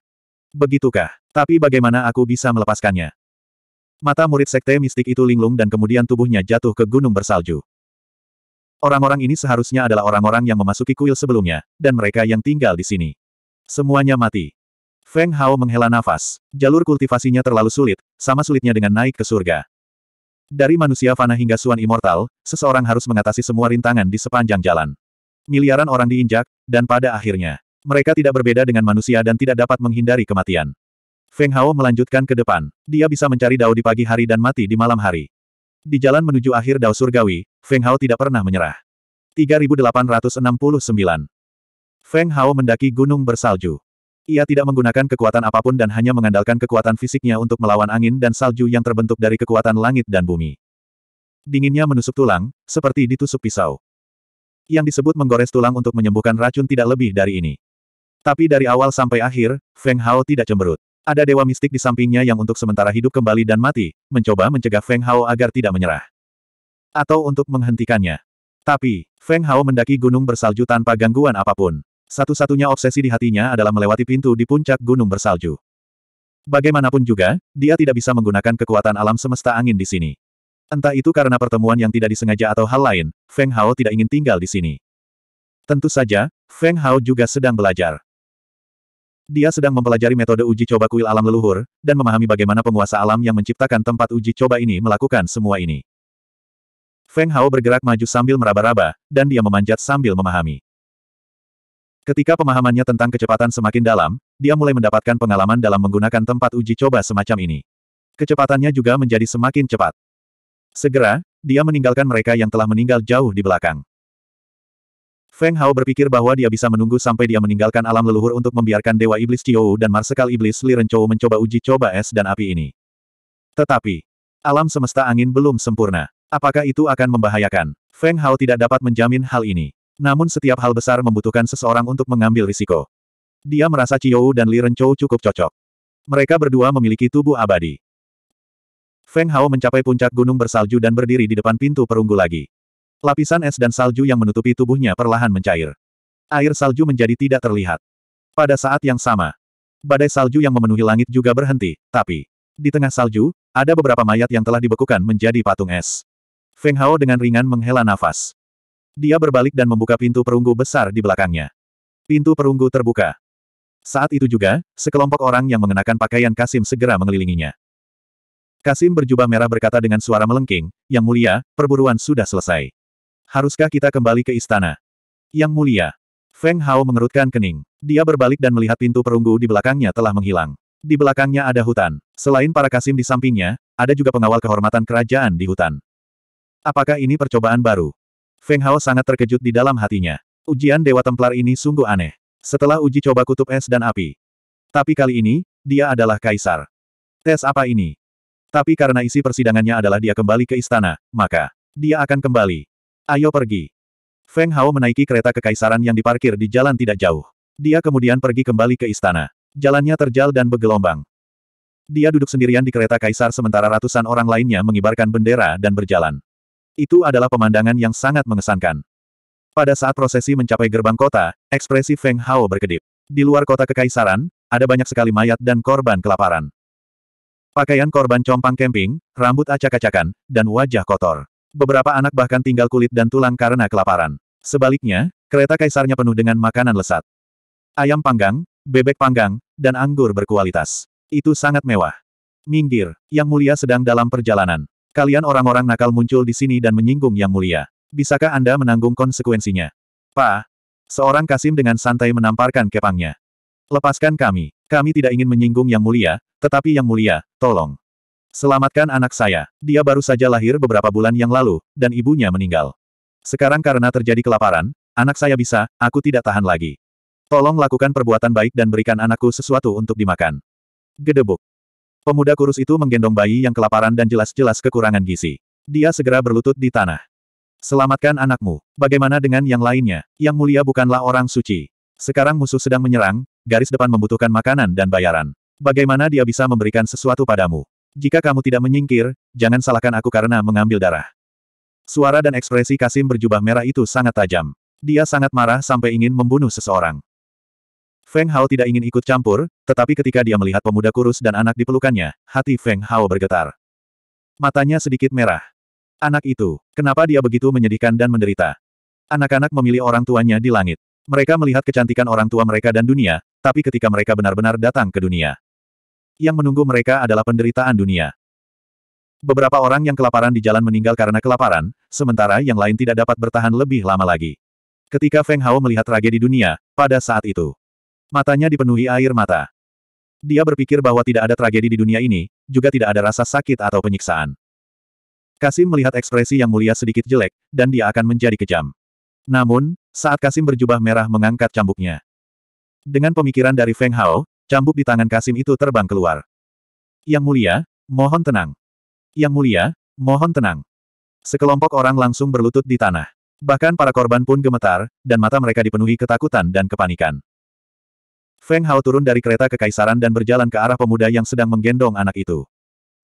Begitukah? Tapi bagaimana aku bisa melepaskannya? Mata murid sekte mistik itu linglung dan kemudian tubuhnya jatuh ke gunung bersalju. Orang-orang ini seharusnya adalah orang-orang yang memasuki kuil sebelumnya, dan mereka yang tinggal di sini. Semuanya mati. Feng Hao menghela nafas. Jalur kultivasinya terlalu sulit, sama sulitnya dengan naik ke surga. Dari manusia fana hingga suan immortal, seseorang harus mengatasi semua rintangan di sepanjang jalan. Miliaran orang diinjak, dan pada akhirnya, mereka tidak berbeda dengan manusia dan tidak dapat menghindari kematian. Feng Hao melanjutkan ke depan. Dia bisa mencari dao di pagi hari dan mati di malam hari. Di jalan menuju akhir dao surgawi, Feng Hao tidak pernah menyerah. 3869 Feng Hao mendaki gunung bersalju. Ia tidak menggunakan kekuatan apapun dan hanya mengandalkan kekuatan fisiknya untuk melawan angin dan salju yang terbentuk dari kekuatan langit dan bumi. Dinginnya menusuk tulang, seperti ditusuk pisau. Yang disebut menggores tulang untuk menyembuhkan racun tidak lebih dari ini. Tapi dari awal sampai akhir, Feng Hao tidak cemberut. Ada dewa mistik di sampingnya yang untuk sementara hidup kembali dan mati, mencoba mencegah Feng Hao agar tidak menyerah. Atau untuk menghentikannya. Tapi, Feng Hao mendaki gunung bersalju tanpa gangguan apapun. Satu-satunya obsesi di hatinya adalah melewati pintu di puncak gunung bersalju. Bagaimanapun juga, dia tidak bisa menggunakan kekuatan alam semesta angin di sini. Entah itu karena pertemuan yang tidak disengaja atau hal lain, Feng Hao tidak ingin tinggal di sini. Tentu saja, Feng Hao juga sedang belajar. Dia sedang mempelajari metode uji coba kuil alam leluhur, dan memahami bagaimana penguasa alam yang menciptakan tempat uji coba ini melakukan semua ini. Feng Hao bergerak maju sambil meraba-raba, dan dia memanjat sambil memahami. Ketika pemahamannya tentang kecepatan semakin dalam, dia mulai mendapatkan pengalaman dalam menggunakan tempat uji coba semacam ini. Kecepatannya juga menjadi semakin cepat. Segera, dia meninggalkan mereka yang telah meninggal jauh di belakang. Feng Hao berpikir bahwa dia bisa menunggu sampai dia meninggalkan alam leluhur untuk membiarkan Dewa Iblis Chiou dan Marsekal Iblis Li Renchou mencoba uji coba es dan api ini. Tetapi, alam semesta angin belum sempurna. Apakah itu akan membahayakan? Feng Hao tidak dapat menjamin hal ini. Namun setiap hal besar membutuhkan seseorang untuk mengambil risiko. Dia merasa Chiou dan Li Renchou cukup cocok. Mereka berdua memiliki tubuh abadi. Feng Hao mencapai puncak gunung bersalju dan berdiri di depan pintu perunggu lagi. Lapisan es dan salju yang menutupi tubuhnya perlahan mencair. Air salju menjadi tidak terlihat. Pada saat yang sama, badai salju yang memenuhi langit juga berhenti, tapi di tengah salju, ada beberapa mayat yang telah dibekukan menjadi patung es. Feng Hao dengan ringan menghela nafas. Dia berbalik dan membuka pintu perunggu besar di belakangnya. Pintu perunggu terbuka. Saat itu juga, sekelompok orang yang mengenakan pakaian kasim segera mengelilinginya. Kasim berjubah merah berkata dengan suara melengking, Yang Mulia, perburuan sudah selesai. Haruskah kita kembali ke istana? Yang Mulia. Feng Hao mengerutkan kening. Dia berbalik dan melihat pintu perunggu di belakangnya telah menghilang. Di belakangnya ada hutan. Selain para Kasim di sampingnya, ada juga pengawal kehormatan kerajaan di hutan. Apakah ini percobaan baru? Feng Hao sangat terkejut di dalam hatinya. Ujian Dewa Templar ini sungguh aneh. Setelah uji coba kutub es dan api. Tapi kali ini, dia adalah kaisar. Tes apa ini? Tapi karena isi persidangannya adalah dia kembali ke istana, maka dia akan kembali. Ayo pergi. Feng Hao menaiki kereta kekaisaran yang diparkir di jalan tidak jauh. Dia kemudian pergi kembali ke istana. Jalannya terjal dan bergelombang. Dia duduk sendirian di kereta kaisar sementara ratusan orang lainnya mengibarkan bendera dan berjalan. Itu adalah pemandangan yang sangat mengesankan. Pada saat prosesi mencapai gerbang kota, ekspresi Feng Hao berkedip. Di luar kota kekaisaran, ada banyak sekali mayat dan korban kelaparan. Pakaian korban compang camping, rambut acak-acakan, dan wajah kotor. Beberapa anak bahkan tinggal kulit dan tulang karena kelaparan. Sebaliknya, kereta kaisarnya penuh dengan makanan lesat. Ayam panggang, bebek panggang, dan anggur berkualitas. Itu sangat mewah. Minggir, Yang Mulia sedang dalam perjalanan. Kalian orang-orang nakal muncul di sini dan menyinggung Yang Mulia. Bisakah Anda menanggung konsekuensinya? Pa, seorang Kasim dengan santai menamparkan kepangnya. Lepaskan kami. Kami tidak ingin menyinggung Yang Mulia, tetapi Yang Mulia, tolong. Selamatkan anak saya. Dia baru saja lahir beberapa bulan yang lalu, dan ibunya meninggal. Sekarang karena terjadi kelaparan, anak saya bisa, aku tidak tahan lagi. Tolong lakukan perbuatan baik dan berikan anakku sesuatu untuk dimakan. Gedebuk. Pemuda kurus itu menggendong bayi yang kelaparan dan jelas-jelas kekurangan gizi. Dia segera berlutut di tanah. Selamatkan anakmu. Bagaimana dengan yang lainnya? Yang mulia bukanlah orang suci. Sekarang musuh sedang menyerang, garis depan membutuhkan makanan dan bayaran. Bagaimana dia bisa memberikan sesuatu padamu? Jika kamu tidak menyingkir, jangan salahkan aku karena mengambil darah. Suara dan ekspresi Kasim berjubah merah itu sangat tajam. Dia sangat marah sampai ingin membunuh seseorang. Feng Hao tidak ingin ikut campur, tetapi ketika dia melihat pemuda kurus dan anak di pelukannya, hati Feng Hao bergetar. Matanya sedikit merah. Anak itu, kenapa dia begitu menyedihkan dan menderita? Anak-anak memilih orang tuanya di langit. Mereka melihat kecantikan orang tua mereka dan dunia, tapi ketika mereka benar-benar datang ke dunia. Yang menunggu mereka adalah penderitaan dunia. Beberapa orang yang kelaparan di jalan meninggal karena kelaparan, sementara yang lain tidak dapat bertahan lebih lama lagi. Ketika Feng Hao melihat tragedi dunia, pada saat itu, matanya dipenuhi air mata. Dia berpikir bahwa tidak ada tragedi di dunia ini, juga tidak ada rasa sakit atau penyiksaan. Kasim melihat ekspresi yang mulia sedikit jelek, dan dia akan menjadi kejam. Namun, saat Kasim berjubah merah mengangkat cambuknya, dengan pemikiran dari Feng Hao, cambuk di tangan Kasim itu terbang keluar. Yang mulia, mohon tenang. Yang mulia, mohon tenang. Sekelompok orang langsung berlutut di tanah. Bahkan para korban pun gemetar, dan mata mereka dipenuhi ketakutan dan kepanikan. Feng Hao turun dari kereta kekaisaran dan berjalan ke arah pemuda yang sedang menggendong anak itu.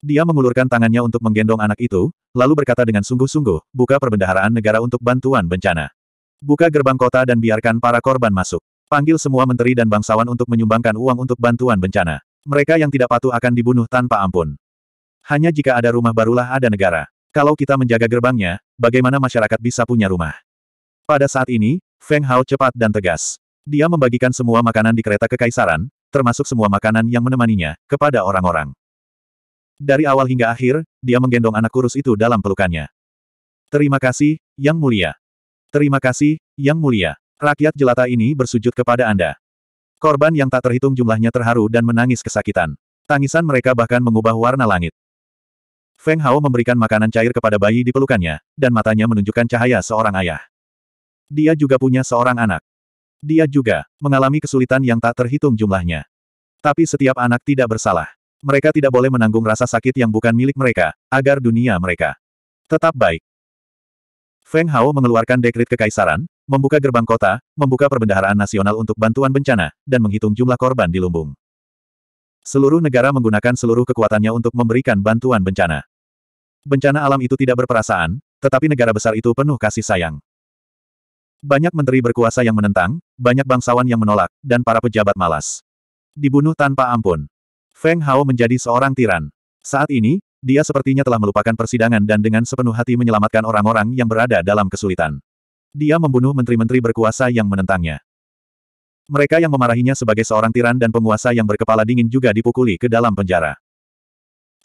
Dia mengulurkan tangannya untuk menggendong anak itu, lalu berkata dengan sungguh-sungguh, buka perbendaharaan negara untuk bantuan bencana. Buka gerbang kota dan biarkan para korban masuk. Panggil semua menteri dan bangsawan untuk menyumbangkan uang untuk bantuan bencana. Mereka yang tidak patuh akan dibunuh tanpa ampun. Hanya jika ada rumah barulah ada negara. Kalau kita menjaga gerbangnya, bagaimana masyarakat bisa punya rumah? Pada saat ini, Feng Hao cepat dan tegas. Dia membagikan semua makanan di kereta kekaisaran, termasuk semua makanan yang menemaninya, kepada orang-orang. Dari awal hingga akhir, dia menggendong anak kurus itu dalam pelukannya. Terima kasih, Yang Mulia. Terima kasih, Yang Mulia. Rakyat jelata ini bersujud kepada Anda. Korban yang tak terhitung jumlahnya terharu dan menangis kesakitan. Tangisan mereka bahkan mengubah warna langit. Feng Hao memberikan makanan cair kepada bayi di pelukannya, dan matanya menunjukkan cahaya seorang ayah. Dia juga punya seorang anak. Dia juga mengalami kesulitan yang tak terhitung jumlahnya. Tapi setiap anak tidak bersalah. Mereka tidak boleh menanggung rasa sakit yang bukan milik mereka, agar dunia mereka tetap baik. Feng Hao mengeluarkan dekrit kekaisaran, membuka gerbang kota, membuka perbendaharaan nasional untuk bantuan bencana, dan menghitung jumlah korban di lumbung. Seluruh negara menggunakan seluruh kekuatannya untuk memberikan bantuan bencana. Bencana alam itu tidak berperasaan, tetapi negara besar itu penuh kasih sayang. Banyak menteri berkuasa yang menentang, banyak bangsawan yang menolak, dan para pejabat malas. Dibunuh tanpa ampun. Feng Hao menjadi seorang tiran. Saat ini, dia sepertinya telah melupakan persidangan dan dengan sepenuh hati menyelamatkan orang-orang yang berada dalam kesulitan. Dia membunuh menteri-menteri berkuasa yang menentangnya. Mereka yang memarahinya sebagai seorang tiran dan penguasa yang berkepala dingin juga dipukuli ke dalam penjara.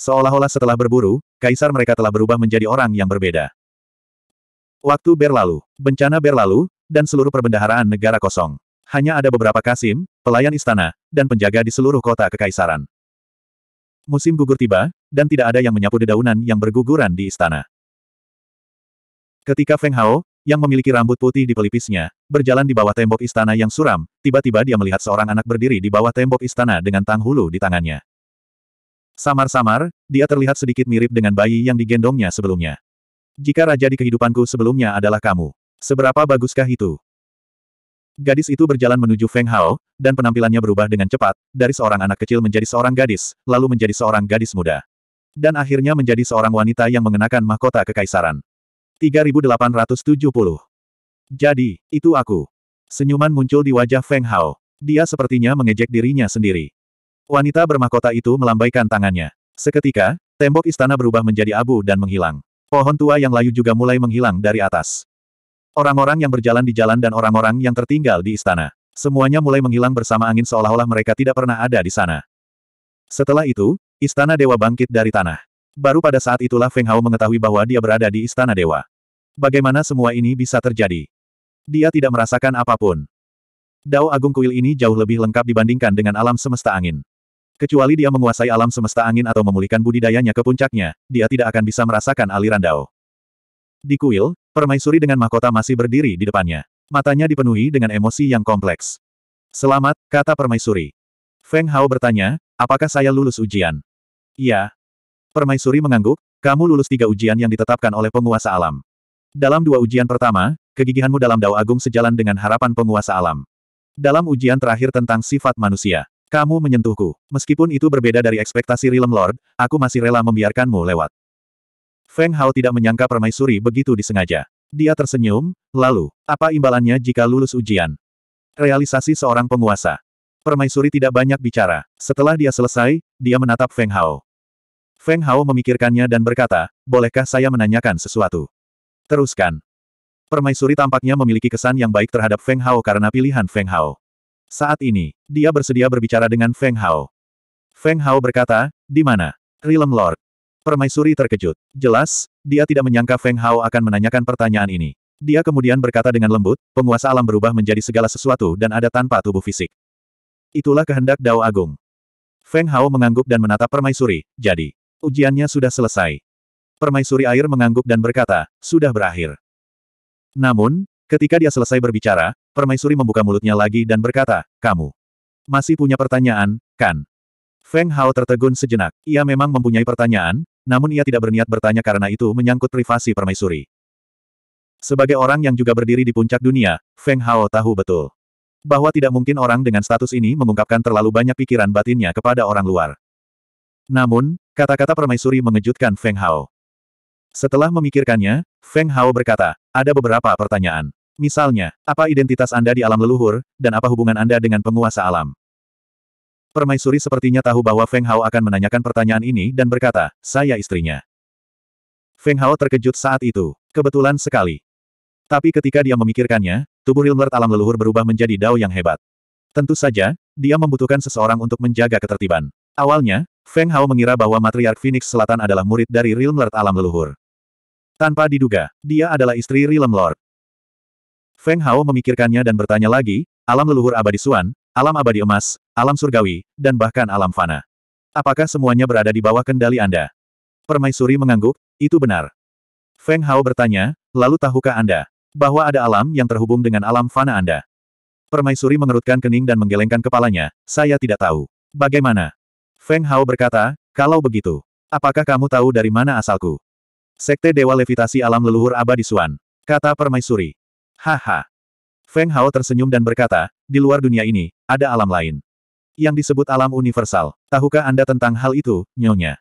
Seolah-olah setelah berburu, kaisar mereka telah berubah menjadi orang yang berbeda. Waktu berlalu, bencana berlalu, dan seluruh perbendaharaan negara kosong. Hanya ada beberapa kasim, pelayan istana, dan penjaga di seluruh kota kekaisaran. Musim gugur tiba, dan tidak ada yang menyapu dedaunan yang berguguran di istana. Ketika Feng Hao, yang memiliki rambut putih di pelipisnya, berjalan di bawah tembok istana yang suram, tiba-tiba dia melihat seorang anak berdiri di bawah tembok istana dengan tang hulu di tangannya. Samar-samar, dia terlihat sedikit mirip dengan bayi yang digendongnya sebelumnya. Jika raja di kehidupanku sebelumnya adalah kamu, seberapa baguskah itu? Gadis itu berjalan menuju Feng Hao, dan penampilannya berubah dengan cepat, dari seorang anak kecil menjadi seorang gadis, lalu menjadi seorang gadis muda. Dan akhirnya menjadi seorang wanita yang mengenakan mahkota kekaisaran. 3870. Jadi, itu aku. Senyuman muncul di wajah Feng Hao. Dia sepertinya mengejek dirinya sendiri. Wanita bermahkota itu melambaikan tangannya. Seketika, tembok istana berubah menjadi abu dan menghilang. Pohon tua yang layu juga mulai menghilang dari atas. Orang-orang yang berjalan di jalan dan orang-orang yang tertinggal di istana. Semuanya mulai menghilang bersama angin seolah-olah mereka tidak pernah ada di sana. Setelah itu, istana dewa bangkit dari tanah. Baru pada saat itulah Feng Hao mengetahui bahwa dia berada di Istana Dewa. Bagaimana semua ini bisa terjadi? Dia tidak merasakan apapun. Dao Agung Kuil ini jauh lebih lengkap dibandingkan dengan alam semesta angin. Kecuali dia menguasai alam semesta angin atau memulihkan budidayanya ke puncaknya, dia tidak akan bisa merasakan aliran Dao. Di kuil, permaisuri dengan mahkota masih berdiri di depannya. Matanya dipenuhi dengan emosi yang kompleks. Selamat, kata permaisuri. Feng Hao bertanya, apakah saya lulus ujian? Iya, Permaisuri mengangguk, kamu lulus tiga ujian yang ditetapkan oleh penguasa alam. Dalam dua ujian pertama, kegigihanmu dalam dao agung sejalan dengan harapan penguasa alam. Dalam ujian terakhir tentang sifat manusia, kamu menyentuhku. Meskipun itu berbeda dari ekspektasi Realm Lord, aku masih rela membiarkanmu lewat. Feng Hao tidak menyangka permaisuri begitu disengaja. Dia tersenyum, lalu, apa imbalannya jika lulus ujian? Realisasi seorang penguasa. Permaisuri tidak banyak bicara. Setelah dia selesai, dia menatap Feng Hao. Feng Hao memikirkannya dan berkata, bolehkah saya menanyakan sesuatu? Teruskan. Permaisuri tampaknya memiliki kesan yang baik terhadap Feng Hao karena pilihan Feng Hao. Saat ini, dia bersedia berbicara dengan Feng Hao. Feng Hao berkata, di mana? Realm Lord. Permaisuri terkejut. Jelas, dia tidak menyangka Feng Hao akan menanyakan pertanyaan ini. Dia kemudian berkata dengan lembut, penguasa alam berubah menjadi segala sesuatu dan ada tanpa tubuh fisik. Itulah kehendak Dao Agung. Feng Hao mengangguk dan menatap permaisuri, jadi, Ujiannya sudah selesai. Permaisuri air mengangguk dan berkata, sudah berakhir. Namun, ketika dia selesai berbicara, permaisuri membuka mulutnya lagi dan berkata, kamu masih punya pertanyaan, kan? Feng Hao tertegun sejenak. Ia memang mempunyai pertanyaan, namun ia tidak berniat bertanya karena itu menyangkut privasi permaisuri. Sebagai orang yang juga berdiri di puncak dunia, Feng Hao tahu betul bahwa tidak mungkin orang dengan status ini mengungkapkan terlalu banyak pikiran batinnya kepada orang luar. Namun, Kata-kata permaisuri mengejutkan Feng Hao. Setelah memikirkannya, Feng Hao berkata, ada beberapa pertanyaan. Misalnya, apa identitas Anda di alam leluhur, dan apa hubungan Anda dengan penguasa alam? Permaisuri sepertinya tahu bahwa Feng Hao akan menanyakan pertanyaan ini dan berkata, saya istrinya. Feng Hao terkejut saat itu. Kebetulan sekali. Tapi ketika dia memikirkannya, tubuh Rilmert alam leluhur berubah menjadi dao yang hebat. Tentu saja, dia membutuhkan seseorang untuk menjaga ketertiban. Awalnya, Feng Hao mengira bahwa matriark Phoenix Selatan adalah murid dari Realm Lord alam leluhur. Tanpa diduga, dia adalah istri Realm Lord. Feng Hao memikirkannya dan bertanya lagi, alam leluhur abadi Suan, alam abadi emas, alam surgawi, dan bahkan alam fana. Apakah semuanya berada di bawah kendali Anda? Permaisuri mengangguk, itu benar. Feng Hao bertanya, lalu tahukah Anda bahwa ada alam yang terhubung dengan alam fana Anda? Permaisuri mengerutkan kening dan menggelengkan kepalanya, saya tidak tahu. Bagaimana? Feng Hao berkata, kalau begitu, apakah kamu tahu dari mana asalku? Sekte Dewa Levitasi Alam Leluhur Abadi Suan. Kata permaisuri. Haha. Feng Hao tersenyum dan berkata, di luar dunia ini, ada alam lain. Yang disebut alam universal. Tahukah Anda tentang hal itu, nyonya?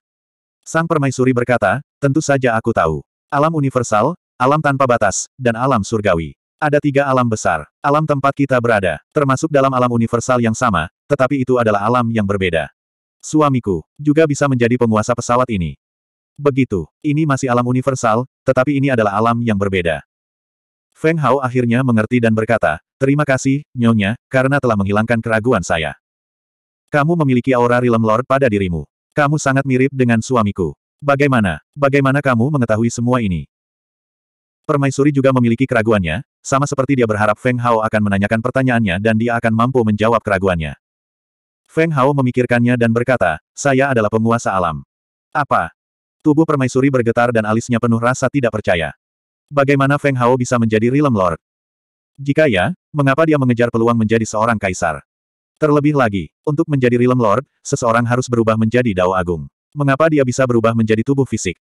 Sang permaisuri berkata, tentu saja aku tahu. Alam universal, alam tanpa batas, dan alam surgawi. Ada tiga alam besar, alam tempat kita berada, termasuk dalam alam universal yang sama, tetapi itu adalah alam yang berbeda suamiku, juga bisa menjadi penguasa pesawat ini. Begitu, ini masih alam universal, tetapi ini adalah alam yang berbeda. Feng Hao akhirnya mengerti dan berkata, terima kasih, Nyonya, karena telah menghilangkan keraguan saya. Kamu memiliki aura Realm Lord pada dirimu. Kamu sangat mirip dengan suamiku. Bagaimana, bagaimana kamu mengetahui semua ini? Permaisuri juga memiliki keraguannya, sama seperti dia berharap Feng Hao akan menanyakan pertanyaannya dan dia akan mampu menjawab keraguannya. Feng Hao memikirkannya dan berkata, saya adalah penguasa alam. Apa? Tubuh permaisuri bergetar dan alisnya penuh rasa tidak percaya. Bagaimana Feng Hao bisa menjadi Realm Lord? Jika ya, mengapa dia mengejar peluang menjadi seorang kaisar? Terlebih lagi, untuk menjadi Realm Lord, seseorang harus berubah menjadi Dao Agung. Mengapa dia bisa berubah menjadi tubuh fisik?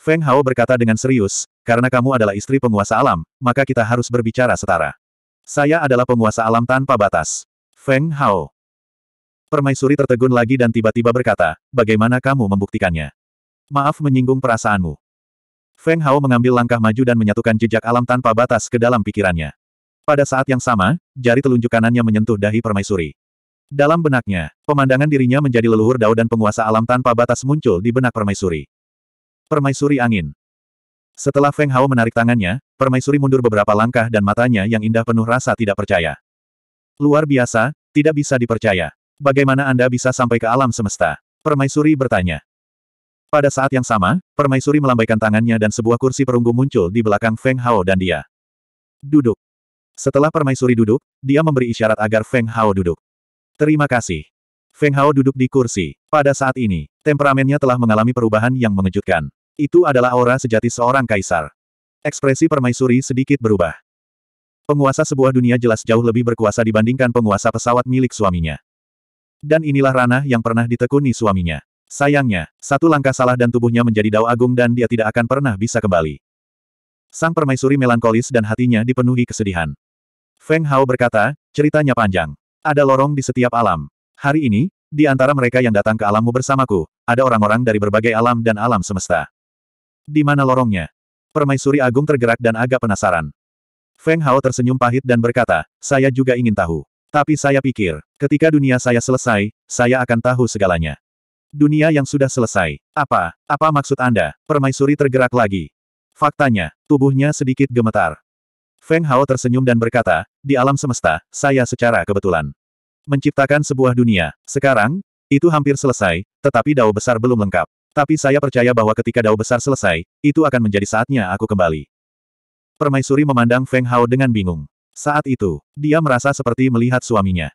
Feng Hao berkata dengan serius, karena kamu adalah istri penguasa alam, maka kita harus berbicara setara. Saya adalah penguasa alam tanpa batas. Feng Hao, Permaisuri tertegun lagi dan tiba-tiba berkata, bagaimana kamu membuktikannya? Maaf menyinggung perasaanmu. Feng Hao mengambil langkah maju dan menyatukan jejak alam tanpa batas ke dalam pikirannya. Pada saat yang sama, jari telunjuk kanannya menyentuh dahi permaisuri. Dalam benaknya, pemandangan dirinya menjadi leluhur dao dan penguasa alam tanpa batas muncul di benak permaisuri. Permaisuri angin. Setelah Feng Hao menarik tangannya, permaisuri mundur beberapa langkah dan matanya yang indah penuh rasa tidak percaya. Luar biasa, tidak bisa dipercaya. Bagaimana Anda bisa sampai ke alam semesta? Permaisuri bertanya. Pada saat yang sama, permaisuri melambaikan tangannya dan sebuah kursi perunggu muncul di belakang Feng Hao dan dia. Duduk. Setelah permaisuri duduk, dia memberi isyarat agar Feng Hao duduk. Terima kasih. Feng Hao duduk di kursi. Pada saat ini, temperamennya telah mengalami perubahan yang mengejutkan. Itu adalah aura sejati seorang kaisar. Ekspresi permaisuri sedikit berubah. Penguasa sebuah dunia jelas jauh lebih berkuasa dibandingkan penguasa pesawat milik suaminya. Dan inilah ranah yang pernah ditekuni suaminya. Sayangnya, satu langkah salah dan tubuhnya menjadi dao agung dan dia tidak akan pernah bisa kembali. Sang permaisuri melankolis dan hatinya dipenuhi kesedihan. Feng Hao berkata, ceritanya panjang. Ada lorong di setiap alam. Hari ini, di antara mereka yang datang ke alammu bersamaku, ada orang-orang dari berbagai alam dan alam semesta. Di mana lorongnya? Permaisuri Agung tergerak dan agak penasaran. Feng Hao tersenyum pahit dan berkata, saya juga ingin tahu. Tapi saya pikir, ketika dunia saya selesai, saya akan tahu segalanya. Dunia yang sudah selesai. Apa? Apa maksud Anda? Permaisuri tergerak lagi. Faktanya, tubuhnya sedikit gemetar. Feng Hao tersenyum dan berkata, di alam semesta, saya secara kebetulan. Menciptakan sebuah dunia. Sekarang, itu hampir selesai, tetapi dao besar belum lengkap. Tapi saya percaya bahwa ketika dao besar selesai, itu akan menjadi saatnya aku kembali. Permaisuri memandang Feng Hao dengan bingung. Saat itu, dia merasa seperti melihat suaminya.